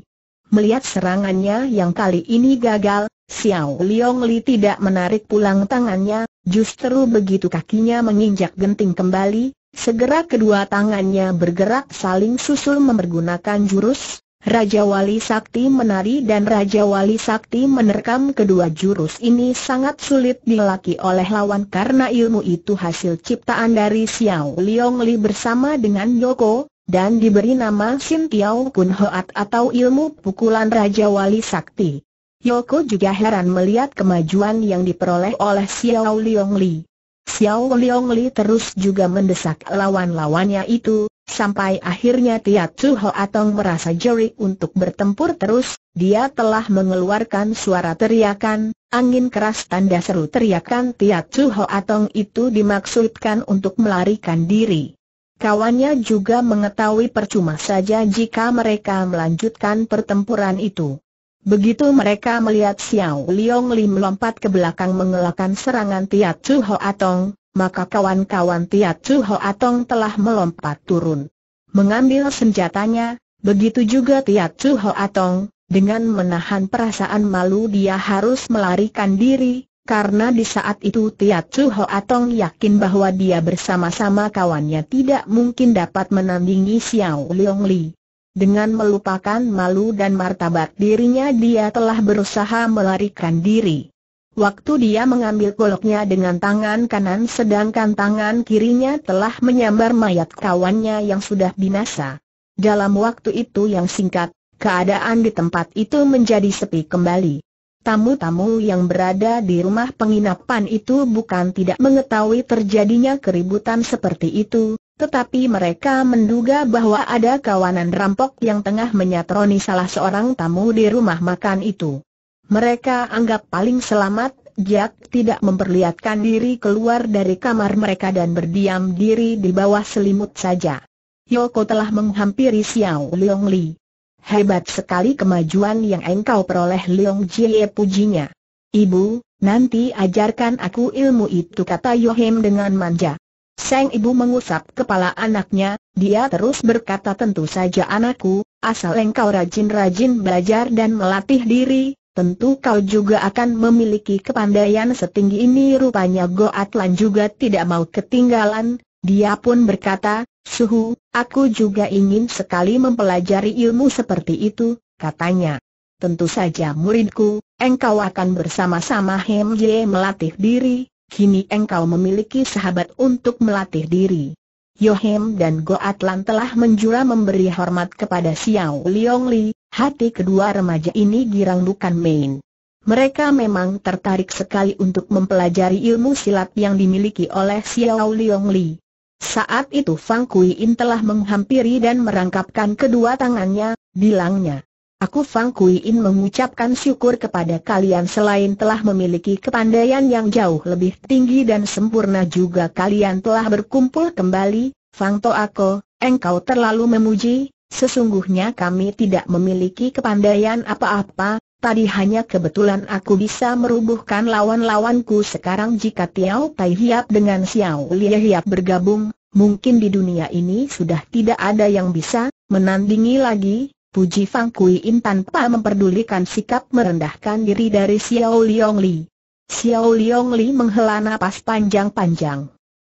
Melihat serangannya yang kali ini gagal, Xiao Leong Li tidak menarik pulang tangannya, justru begitu kakinya menginjak genting kembali, segera kedua tangannya bergerak saling susul mempergunakan jurus, Raja Wali Sakti menari dan Raja Wali Sakti menerkam kedua jurus ini sangat sulit dilaki oleh lawan karena ilmu itu hasil ciptaan dari Xiao Liong Li bersama dengan Yoko, dan diberi nama Sin Tiao Kun Hoat atau ilmu pukulan Raja Wali Sakti. Yoko juga heran melihat kemajuan yang diperoleh oleh Xiao Liong Li. Xiao Liong Li terus juga mendesak lawan-lawannya itu, sampai akhirnya Tia Tzu Ho Atong merasa jerik untuk bertempur terus, dia telah mengeluarkan suara teriakan, angin keras tanda seru teriakan Tia Tzu Ho Atong itu dimaksudkan untuk melarikan diri. Kawannya juga mengetahui percuma saja jika mereka melanjutkan pertempuran itu. Begitu mereka melihat Xiao Liong Lim lompat ke belakang mengelakkan serangan Tiat Chu Ho Atong, maka kawan-kawan Tiat Chu Ho Atong telah melompat turun. Mengambil senjatanya, begitu juga Tiat Chu Ho Atong, dengan menahan perasaan malu dia harus melarikan diri, karena di saat itu Tiat Chu Ho Atong yakin bahwa dia bersama-sama kawannya tidak mungkin dapat menandingi Xiao Liong Li. Dengan melupakan malu dan martabat dirinya dia telah berusaha melarikan diri. Waktu dia mengambil goloknya dengan tangan kanan sedangkan tangan kirinya telah menyambar mayat kawannya yang sudah binasa. Dalam waktu itu yang singkat, keadaan di tempat itu menjadi sepi kembali. Tamu-tamu yang berada di rumah penginapan itu bukan tidak mengetahui terjadinya keributan seperti itu, tetapi mereka menduga bahwa ada kawanan rampok yang tengah menyatroni salah seorang tamu di rumah makan itu. Mereka anggap paling selamat, Jack tidak memperlihatkan diri keluar dari kamar mereka dan berdiam diri di bawah selimut saja. Yoko telah menghampiri Xiao Leong Li. Hebat sekali kemajuan yang engkau peroleh Leong Jie pujinya. Ibu, nanti ajarkan aku ilmu itu kata Yohem dengan manja. Sang ibu mengusap kepala anaknya, dia terus berkata tentu saja anakku, asal engkau rajin-rajin belajar dan melatih diri, tentu kau juga akan memiliki kepandaian setinggi ini rupanya Goatlan juga tidak mau ketinggalan, dia pun berkata, Suhu, aku juga ingin sekali mempelajari ilmu seperti itu, katanya. Tentu saja muridku, engkau akan bersama-sama Hemje melatih diri, kini engkau memiliki sahabat untuk melatih diri. Yohem dan Goatlan telah menjura memberi hormat kepada Xiao Liong Li, hati kedua remaja ini girang bukan main. Mereka memang tertarik sekali untuk mempelajari ilmu silat yang dimiliki oleh Xiao Liong Li. Saat itu Fang Kuiin telah menghampiri dan merangkapkan kedua tangannya, bilangnya, Aku Fang Kui In mengucapkan syukur kepada kalian selain telah memiliki kepandaian yang jauh lebih tinggi dan sempurna juga kalian telah berkumpul kembali, Fang To Ako, engkau terlalu memuji, sesungguhnya kami tidak memiliki kepandaian apa-apa, tadi hanya kebetulan aku bisa merubuhkan lawan-lawanku sekarang jika Tiao Tai Hiap dengan Xiao Li Hiap bergabung, mungkin di dunia ini sudah tidak ada yang bisa menandingi lagi, puji Fang Kui In tanpa memperdulikan sikap merendahkan diri dari Xiao Liong Li. Xiao Liong Li menghela nafas panjang-panjang.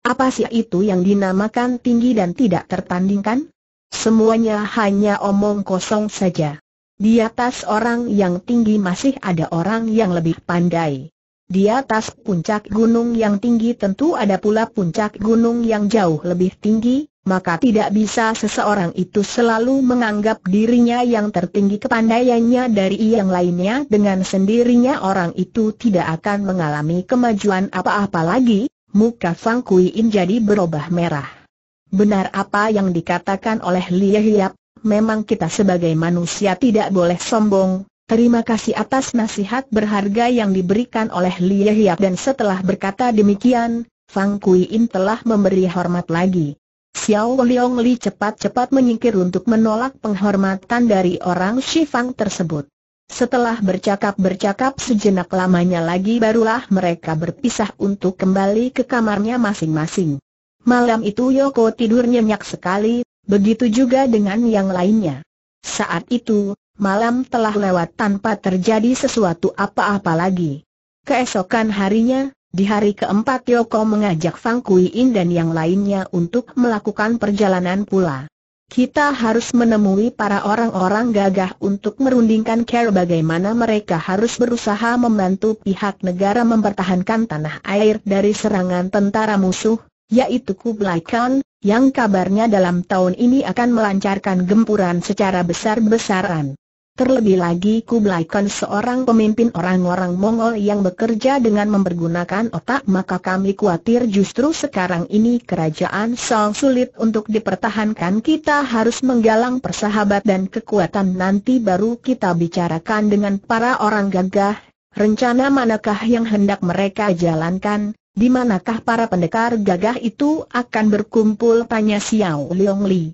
Apa sih itu yang dinamakan tinggi dan tidak tertandingkan? Semuanya hanya omong kosong saja. Di atas orang yang tinggi masih ada orang yang lebih pandai. Di atas puncak gunung yang tinggi tentu ada pula puncak gunung yang jauh lebih tinggi, maka tidak bisa seseorang itu selalu menganggap dirinya yang tertinggi kepandaiannya dari yang lainnya dengan sendirinya orang itu tidak akan mengalami kemajuan apa-apa lagi, muka Fang Kui In jadi berubah merah. Benar apa yang dikatakan oleh Lia Hiap, memang kita sebagai manusia tidak boleh sombong, Terima kasih atas nasihat berharga yang diberikan oleh Lia Hiap dan setelah berkata demikian, Fang Kui In telah memberi hormat lagi. Xiao Liong Li cepat-cepat menyingkir untuk menolak penghormatan dari orang Shifang tersebut. Setelah bercakap-bercakap sejenak lamanya lagi barulah mereka berpisah untuk kembali ke kamarnya masing-masing. Malam itu Yoko tidur nyenyak sekali, begitu juga dengan yang lainnya. Saat itu, malam telah lewat tanpa terjadi sesuatu apa-apa lagi. Keesokan harinya, di hari keempat Yoko mengajak Fang Kui In dan yang lainnya untuk melakukan perjalanan pula. Kita harus menemui para orang-orang gagah untuk merundingkan care bagaimana mereka harus berusaha membantu pihak negara mempertahankan tanah air dari serangan tentara musuh, yaitu Kublai Khan, yang kabarnya dalam tahun ini akan melancarkan gempuran secara besar-besaran. Terlebih lagi Kublai Khan seorang pemimpin orang-orang Mongol yang bekerja dengan mempergunakan otak maka kami khawatir justru sekarang ini kerajaan Song sulit untuk dipertahankan kita harus menggalang persahabat dan kekuatan nanti baru kita bicarakan dengan para orang gagah, rencana manakah yang hendak mereka jalankan, di manakah para pendekar gagah itu akan berkumpul tanya Xiao Leong Li.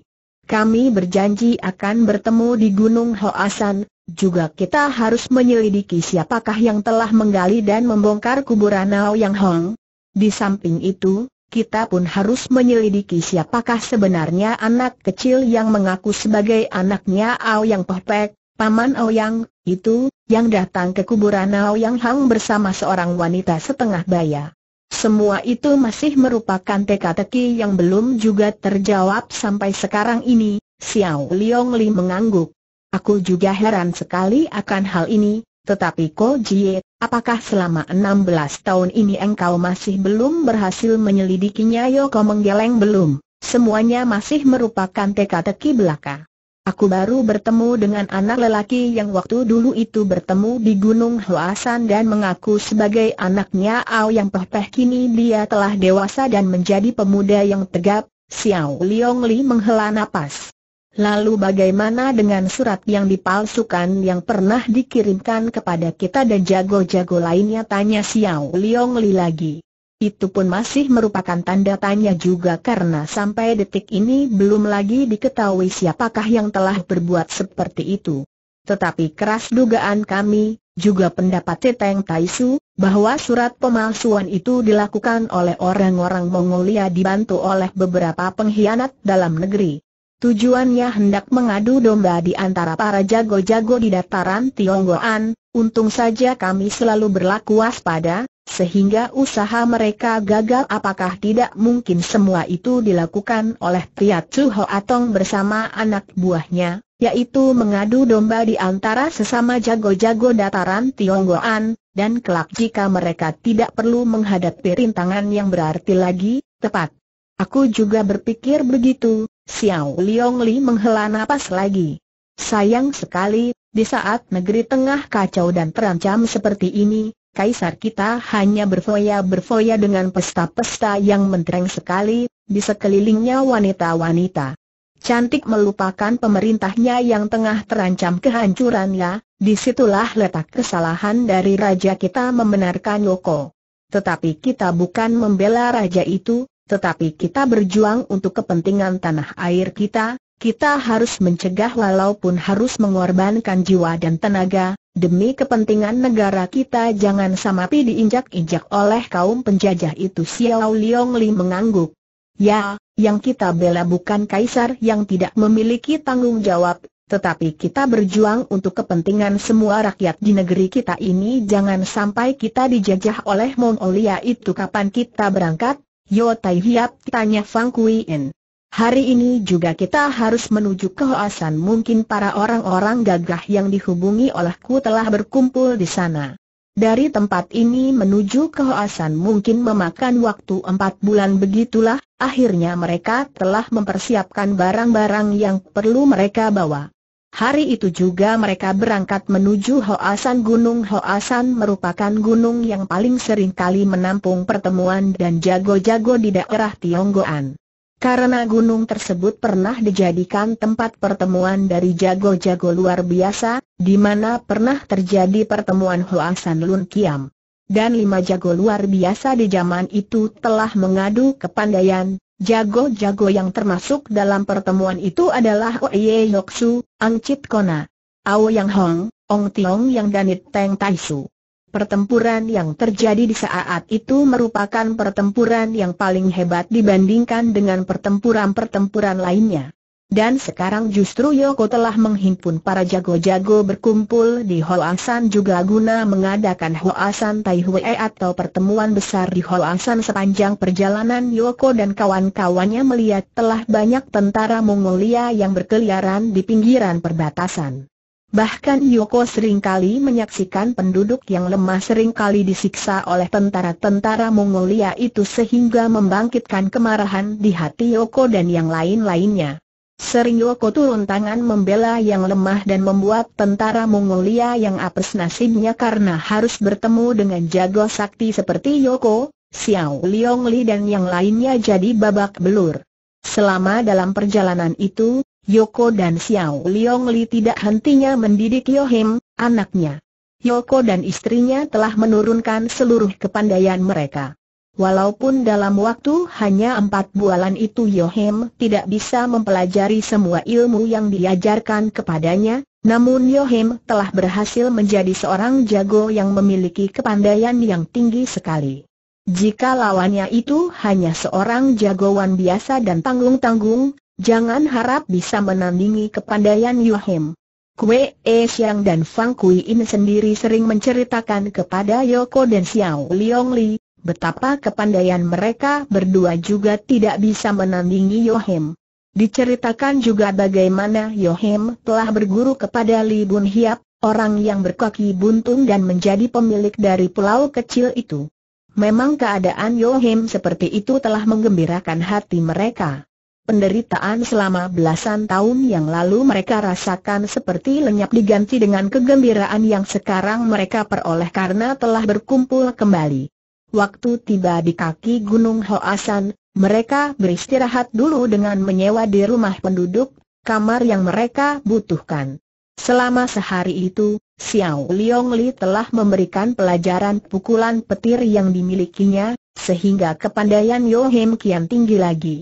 Kami berjanji akan bertemu di Gunung Hoasan, juga kita harus menyelidiki siapakah yang telah menggali dan membongkar kuburan Nao Yang Hong. Di samping itu, kita pun harus menyelidiki siapakah sebenarnya anak kecil yang mengaku sebagai anaknya Ao Yang Pepek, Paman Ao Yang, itu, yang datang ke kuburan Ao Yang Hong bersama seorang wanita setengah bayar. Semua itu masih merupakan teka-teki yang belum juga terjawab sampai sekarang ini, Xiao Liong Li mengangguk. Aku juga heran sekali akan hal ini, tetapi Ko Jie, apakah selama 16 tahun ini engkau masih belum berhasil menyelidikinya Yoko menggeleng belum? Semuanya masih merupakan teka-teki belaka. Aku baru bertemu dengan anak lelaki yang waktu dulu itu bertemu di Gunung Huasan dan mengaku sebagai anaknya Ao Yang Peh kini dia telah dewasa dan menjadi pemuda yang tegap, Xiao Liong Li menghela nafas. Lalu bagaimana dengan surat yang dipalsukan yang pernah dikirimkan kepada kita dan jago-jago lainnya tanya Xiao Liong Li lagi. Itu pun masih merupakan tanda tanya juga karena sampai detik ini belum lagi diketahui siapakah yang telah berbuat seperti itu. Tetapi keras dugaan kami, juga pendapat Teteng Taisu, bahwa surat pemalsuan itu dilakukan oleh orang-orang Mongolia dibantu oleh beberapa pengkhianat dalam negeri. Tujuannya hendak mengadu domba di antara para jago-jago di dataran Tionggoan, untung saja kami selalu berlaku waspada, sehingga usaha mereka gagal apakah tidak mungkin semua itu dilakukan oleh pria Chu Atong bersama anak buahnya, yaitu mengadu domba di antara sesama jago-jago dataran Tionggoan, dan kelak jika mereka tidak perlu menghadapi rintangan yang berarti lagi, tepat. Aku juga berpikir begitu, Xiao Liong Li menghela napas lagi. Sayang sekali, di saat negeri tengah kacau dan terancam seperti ini, Kaisar kita hanya berfoya-berfoya dengan pesta-pesta yang mentereng sekali, di sekelilingnya wanita-wanita. Cantik melupakan pemerintahnya yang tengah terancam kehancurannya, disitulah letak kesalahan dari raja kita membenarkan Yoko. Tetapi kita bukan membela raja itu, tetapi kita berjuang untuk kepentingan tanah air kita, kita harus mencegah walaupun harus mengorbankan jiwa dan tenaga, Demi kepentingan negara kita jangan samapi diinjak-injak oleh kaum penjajah itu Xiao Liong Li mengangguk. Ya, yang kita bela bukan kaisar yang tidak memiliki tanggung jawab, tetapi kita berjuang untuk kepentingan semua rakyat di negeri kita ini jangan sampai kita dijajah oleh Mongolia itu kapan kita berangkat? Yo Tai Hiap tanya Fang In. Hari ini juga kita harus menuju ke Hoasan mungkin para orang-orang gagah yang dihubungi olehku telah berkumpul di sana. Dari tempat ini menuju ke Hoasan mungkin memakan waktu empat bulan begitulah, akhirnya mereka telah mempersiapkan barang-barang yang perlu mereka bawa. Hari itu juga mereka berangkat menuju Hoasan Gunung Hoasan merupakan gunung yang paling sering kali menampung pertemuan dan jago-jago di daerah Tionggoan. Karena gunung tersebut pernah dijadikan tempat pertemuan dari jago-jago luar biasa, di mana pernah terjadi pertemuan Hoasan Lun Kiam. Dan lima jago luar biasa di zaman itu telah mengadu kepandaian, jago-jago yang termasuk dalam pertemuan itu adalah Oye Yoksu, Chit Kona, Ao Yang Hong, Ong Tiong Yang Danit Teng Su. Pertempuran yang terjadi di saat itu merupakan pertempuran yang paling hebat dibandingkan dengan pertempuran-pertempuran lainnya. Dan sekarang justru Yoko telah menghimpun para jago-jago berkumpul di Hoasan juga guna mengadakan Hoasan Taihui atau pertemuan besar di Hoasan sepanjang perjalanan Yoko dan kawan-kawannya melihat telah banyak tentara Mongolia yang berkeliaran di pinggiran perbatasan. Bahkan Yoko seringkali menyaksikan penduduk yang lemah seringkali disiksa oleh tentara-tentara Mongolia itu sehingga membangkitkan kemarahan di hati Yoko dan yang lain-lainnya. Sering Yoko turun tangan membela yang lemah dan membuat tentara Mongolia yang apes nasibnya karena harus bertemu dengan jago sakti seperti Yoko, Xiao Liongli dan yang lainnya jadi babak belur. Selama dalam perjalanan itu, Yoko dan Xiao Liong Li tidak hentinya mendidik Yohim, anaknya. Yoko dan istrinya telah menurunkan seluruh kepandaian mereka. Walaupun dalam waktu hanya empat bulan itu Yohim tidak bisa mempelajari semua ilmu yang diajarkan kepadanya, namun Yohim telah berhasil menjadi seorang jago yang memiliki kepandaian yang tinggi sekali. Jika lawannya itu hanya seorang jagoan biasa dan tanggung-tanggung, Jangan harap bisa menandingi kepandaian Yohim. Kue E Siang dan Fang Kui In sendiri sering menceritakan kepada Yoko dan Xiao Liong Li, betapa kepandaian mereka berdua juga tidak bisa menandingi Yohim. Diceritakan juga bagaimana Yohim telah berguru kepada Li Bun Hiap, orang yang berkaki buntung dan menjadi pemilik dari pulau kecil itu. Memang keadaan Yohim seperti itu telah menggembirakan hati mereka. Penderitaan selama belasan tahun yang lalu mereka rasakan seperti lenyap diganti dengan kegembiraan yang sekarang mereka peroleh karena telah berkumpul kembali. Waktu tiba di kaki Gunung Hoasan, mereka beristirahat dulu dengan menyewa di rumah penduduk, kamar yang mereka butuhkan. Selama sehari itu, Xiao Liong Li telah memberikan pelajaran pukulan petir yang dimilikinya, sehingga kepandaian Yohem kian tinggi lagi.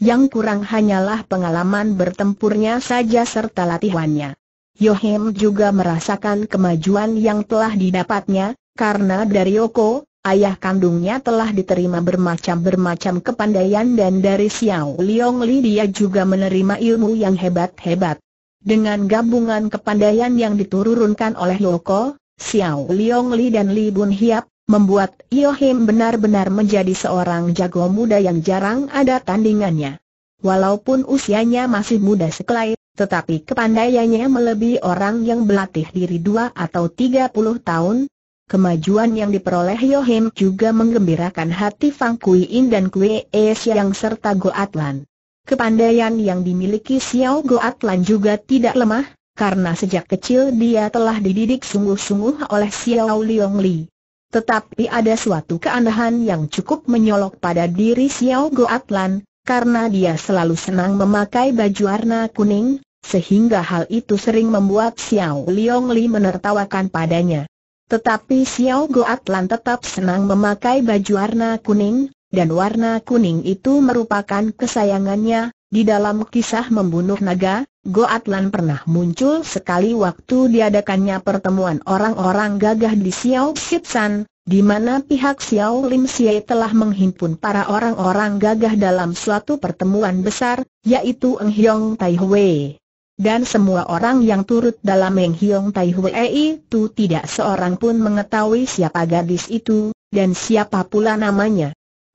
Yang kurang hanyalah pengalaman bertempurnya saja serta latihannya. Yohem juga merasakan kemajuan yang telah didapatnya, karena dari Yoko, ayah kandungnya telah diterima bermacam-bermacam kepandaian dan dari Xiao Liong Li dia juga menerima ilmu yang hebat-hebat. Dengan gabungan kepandaian yang diturunkan oleh Yoko, Xiao Liong Li dan Li Bun Hiap, membuat Yohim benar-benar menjadi seorang jago muda yang jarang ada tandingannya. Walaupun usianya masih muda sekelai, tetapi kepandaiannya melebihi orang yang berlatih diri dua atau tiga puluh tahun. Kemajuan yang diperoleh Yohim juga menggembirakan hati Fang Kui In dan Kue E Siang serta Goatlan. Kepandaian yang dimiliki Xiao Goatlan juga tidak lemah, karena sejak kecil dia telah dididik sungguh-sungguh oleh Xiao Liong Li. Tetapi ada suatu keanehan yang cukup menyolok pada diri Xiao Goatlan, karena dia selalu senang memakai baju warna kuning, sehingga hal itu sering membuat Xiao Liong Li menertawakan padanya. Tetapi Xiao Goatlan tetap senang memakai baju warna kuning, dan warna kuning itu merupakan kesayangannya, di dalam kisah membunuh naga, Goatlan pernah muncul sekali waktu diadakannya pertemuan orang-orang gagah di Xiao Xipsan, di mana pihak Xiao Lim Xie telah menghimpun para orang-orang gagah dalam suatu pertemuan besar, yaitu Eng Hiong Tai Hui. Dan semua orang yang turut dalam Eng Hiong Tai Hui itu tidak seorang pun mengetahui siapa gadis itu, dan siapa pula namanya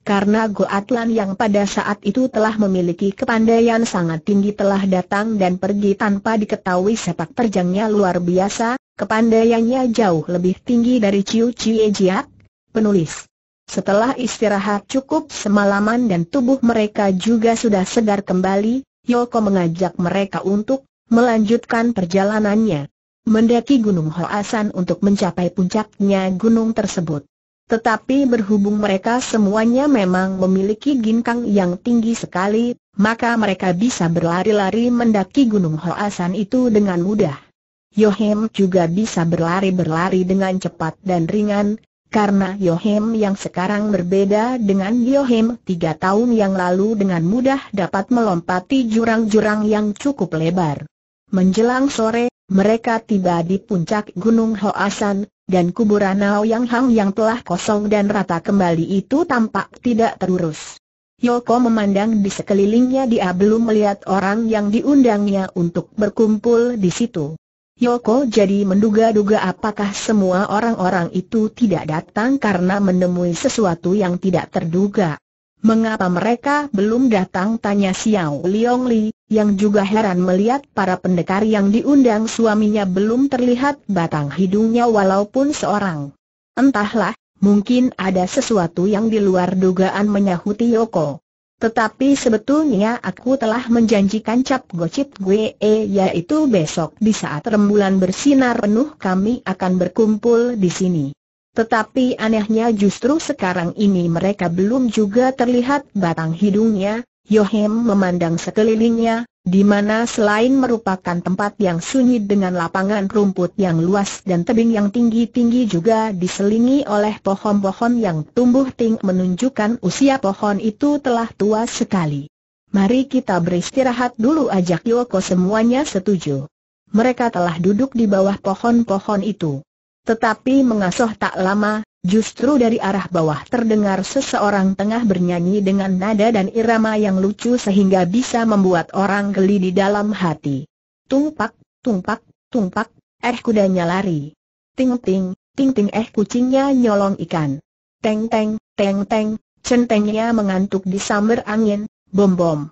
karena Goatlan yang pada saat itu telah memiliki kepandaian sangat tinggi telah datang dan pergi tanpa diketahui sepak terjangnya luar biasa, kepandaiannya jauh lebih tinggi dari Ciu Ciu Jiak, penulis. Setelah istirahat cukup semalaman dan tubuh mereka juga sudah segar kembali, Yoko mengajak mereka untuk melanjutkan perjalanannya. Mendaki Gunung Hoasan untuk mencapai puncaknya gunung tersebut. Tetapi berhubung mereka semuanya memang memiliki ginkang yang tinggi sekali, maka mereka bisa berlari-lari mendaki Gunung Hoasan itu dengan mudah. Yohem juga bisa berlari-berlari dengan cepat dan ringan, karena Yohem yang sekarang berbeda dengan Yohem tiga tahun yang lalu dengan mudah dapat melompati jurang-jurang yang cukup lebar. Menjelang sore, mereka tiba di puncak Gunung Hoasan, dan kuburan Yang Hang yang telah kosong dan rata kembali itu tampak tidak terurus. Yoko memandang di sekelilingnya dia belum melihat orang yang diundangnya untuk berkumpul di situ. Yoko jadi menduga-duga apakah semua orang-orang itu tidak datang karena menemui sesuatu yang tidak terduga. Mengapa mereka belum datang? Tanya Xiao Liong Li, yang juga heran melihat para pendekar yang diundang suaminya belum terlihat batang hidungnya walaupun seorang. Entahlah, mungkin ada sesuatu yang di luar dugaan menyahuti Yoko. Tetapi sebetulnya aku telah menjanjikan cap gocit gue yaitu besok di saat rembulan bersinar penuh kami akan berkumpul di sini. Tetapi anehnya justru sekarang ini mereka belum juga terlihat batang hidungnya, Yohem memandang sekelilingnya, di mana selain merupakan tempat yang sunyi dengan lapangan rumput yang luas dan tebing yang tinggi-tinggi juga diselingi oleh pohon-pohon yang tumbuh tinggi menunjukkan usia pohon itu telah tua sekali. Mari kita beristirahat dulu ajak Yoko semuanya setuju. Mereka telah duduk di bawah pohon-pohon itu. Tetapi mengasuh tak lama, justru dari arah bawah terdengar seseorang tengah bernyanyi dengan nada dan irama yang lucu sehingga bisa membuat orang geli di dalam hati. Tumpak, tumpak, tumpak, eh kudanya lari. Ting-ting, ting-ting eh kucingnya nyolong ikan. Teng-teng, teng-teng, centengnya mengantuk di samber angin, bom-bom.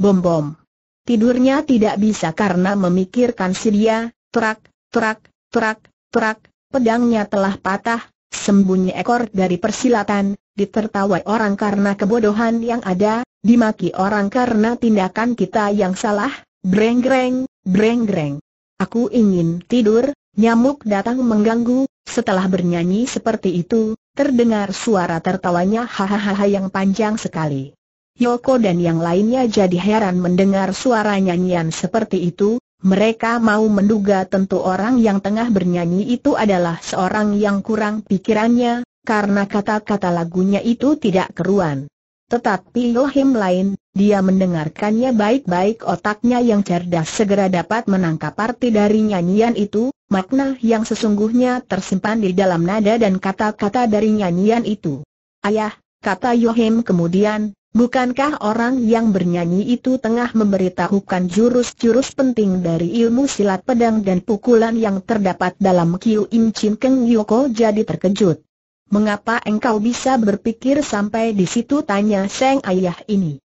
Bom-bom. Tidurnya tidak bisa karena memikirkan si dia, terak, terak, terak, terak, pedangnya telah patah, sembunyi ekor dari persilatan, ditertawai orang karena kebodohan yang ada, dimaki orang karena tindakan kita yang salah, breng-greng, breng-greng. Aku ingin tidur, nyamuk datang mengganggu, setelah bernyanyi seperti itu, terdengar suara tertawanya hahaha yang panjang sekali. Yoko dan yang lainnya jadi heran mendengar suara nyanyian seperti itu, mereka mau menduga tentu orang yang tengah bernyanyi itu adalah seorang yang kurang pikirannya, karena kata-kata lagunya itu tidak keruan. Tetapi Lohim lain, dia mendengarkannya baik-baik otaknya yang cerdas segera dapat menangkap arti dari nyanyian itu, makna yang sesungguhnya tersimpan di dalam nada dan kata-kata dari nyanyian itu. Ayah, kata Yohim kemudian, Bukankah orang yang bernyanyi itu tengah memberitahukan jurus-jurus penting dari ilmu silat pedang dan pukulan yang terdapat dalam Kiu Im Chin Keng Yoko jadi terkejut. Mengapa engkau bisa berpikir sampai di situ tanya Seng ayah ini.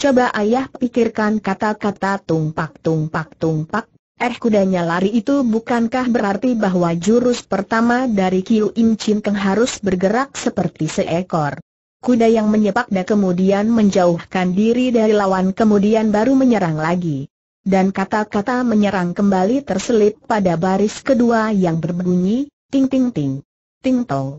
Coba ayah pikirkan kata-kata tumpak tumpak tumpak, eh kudanya lari itu bukankah berarti bahwa jurus pertama dari Kiu Im Chin Keng harus bergerak seperti seekor Kuda yang menyepak dan kemudian menjauhkan diri dari lawan kemudian baru menyerang lagi. Dan kata-kata menyerang kembali terselip pada baris kedua yang berbunyi, ting ting ting, ting tong.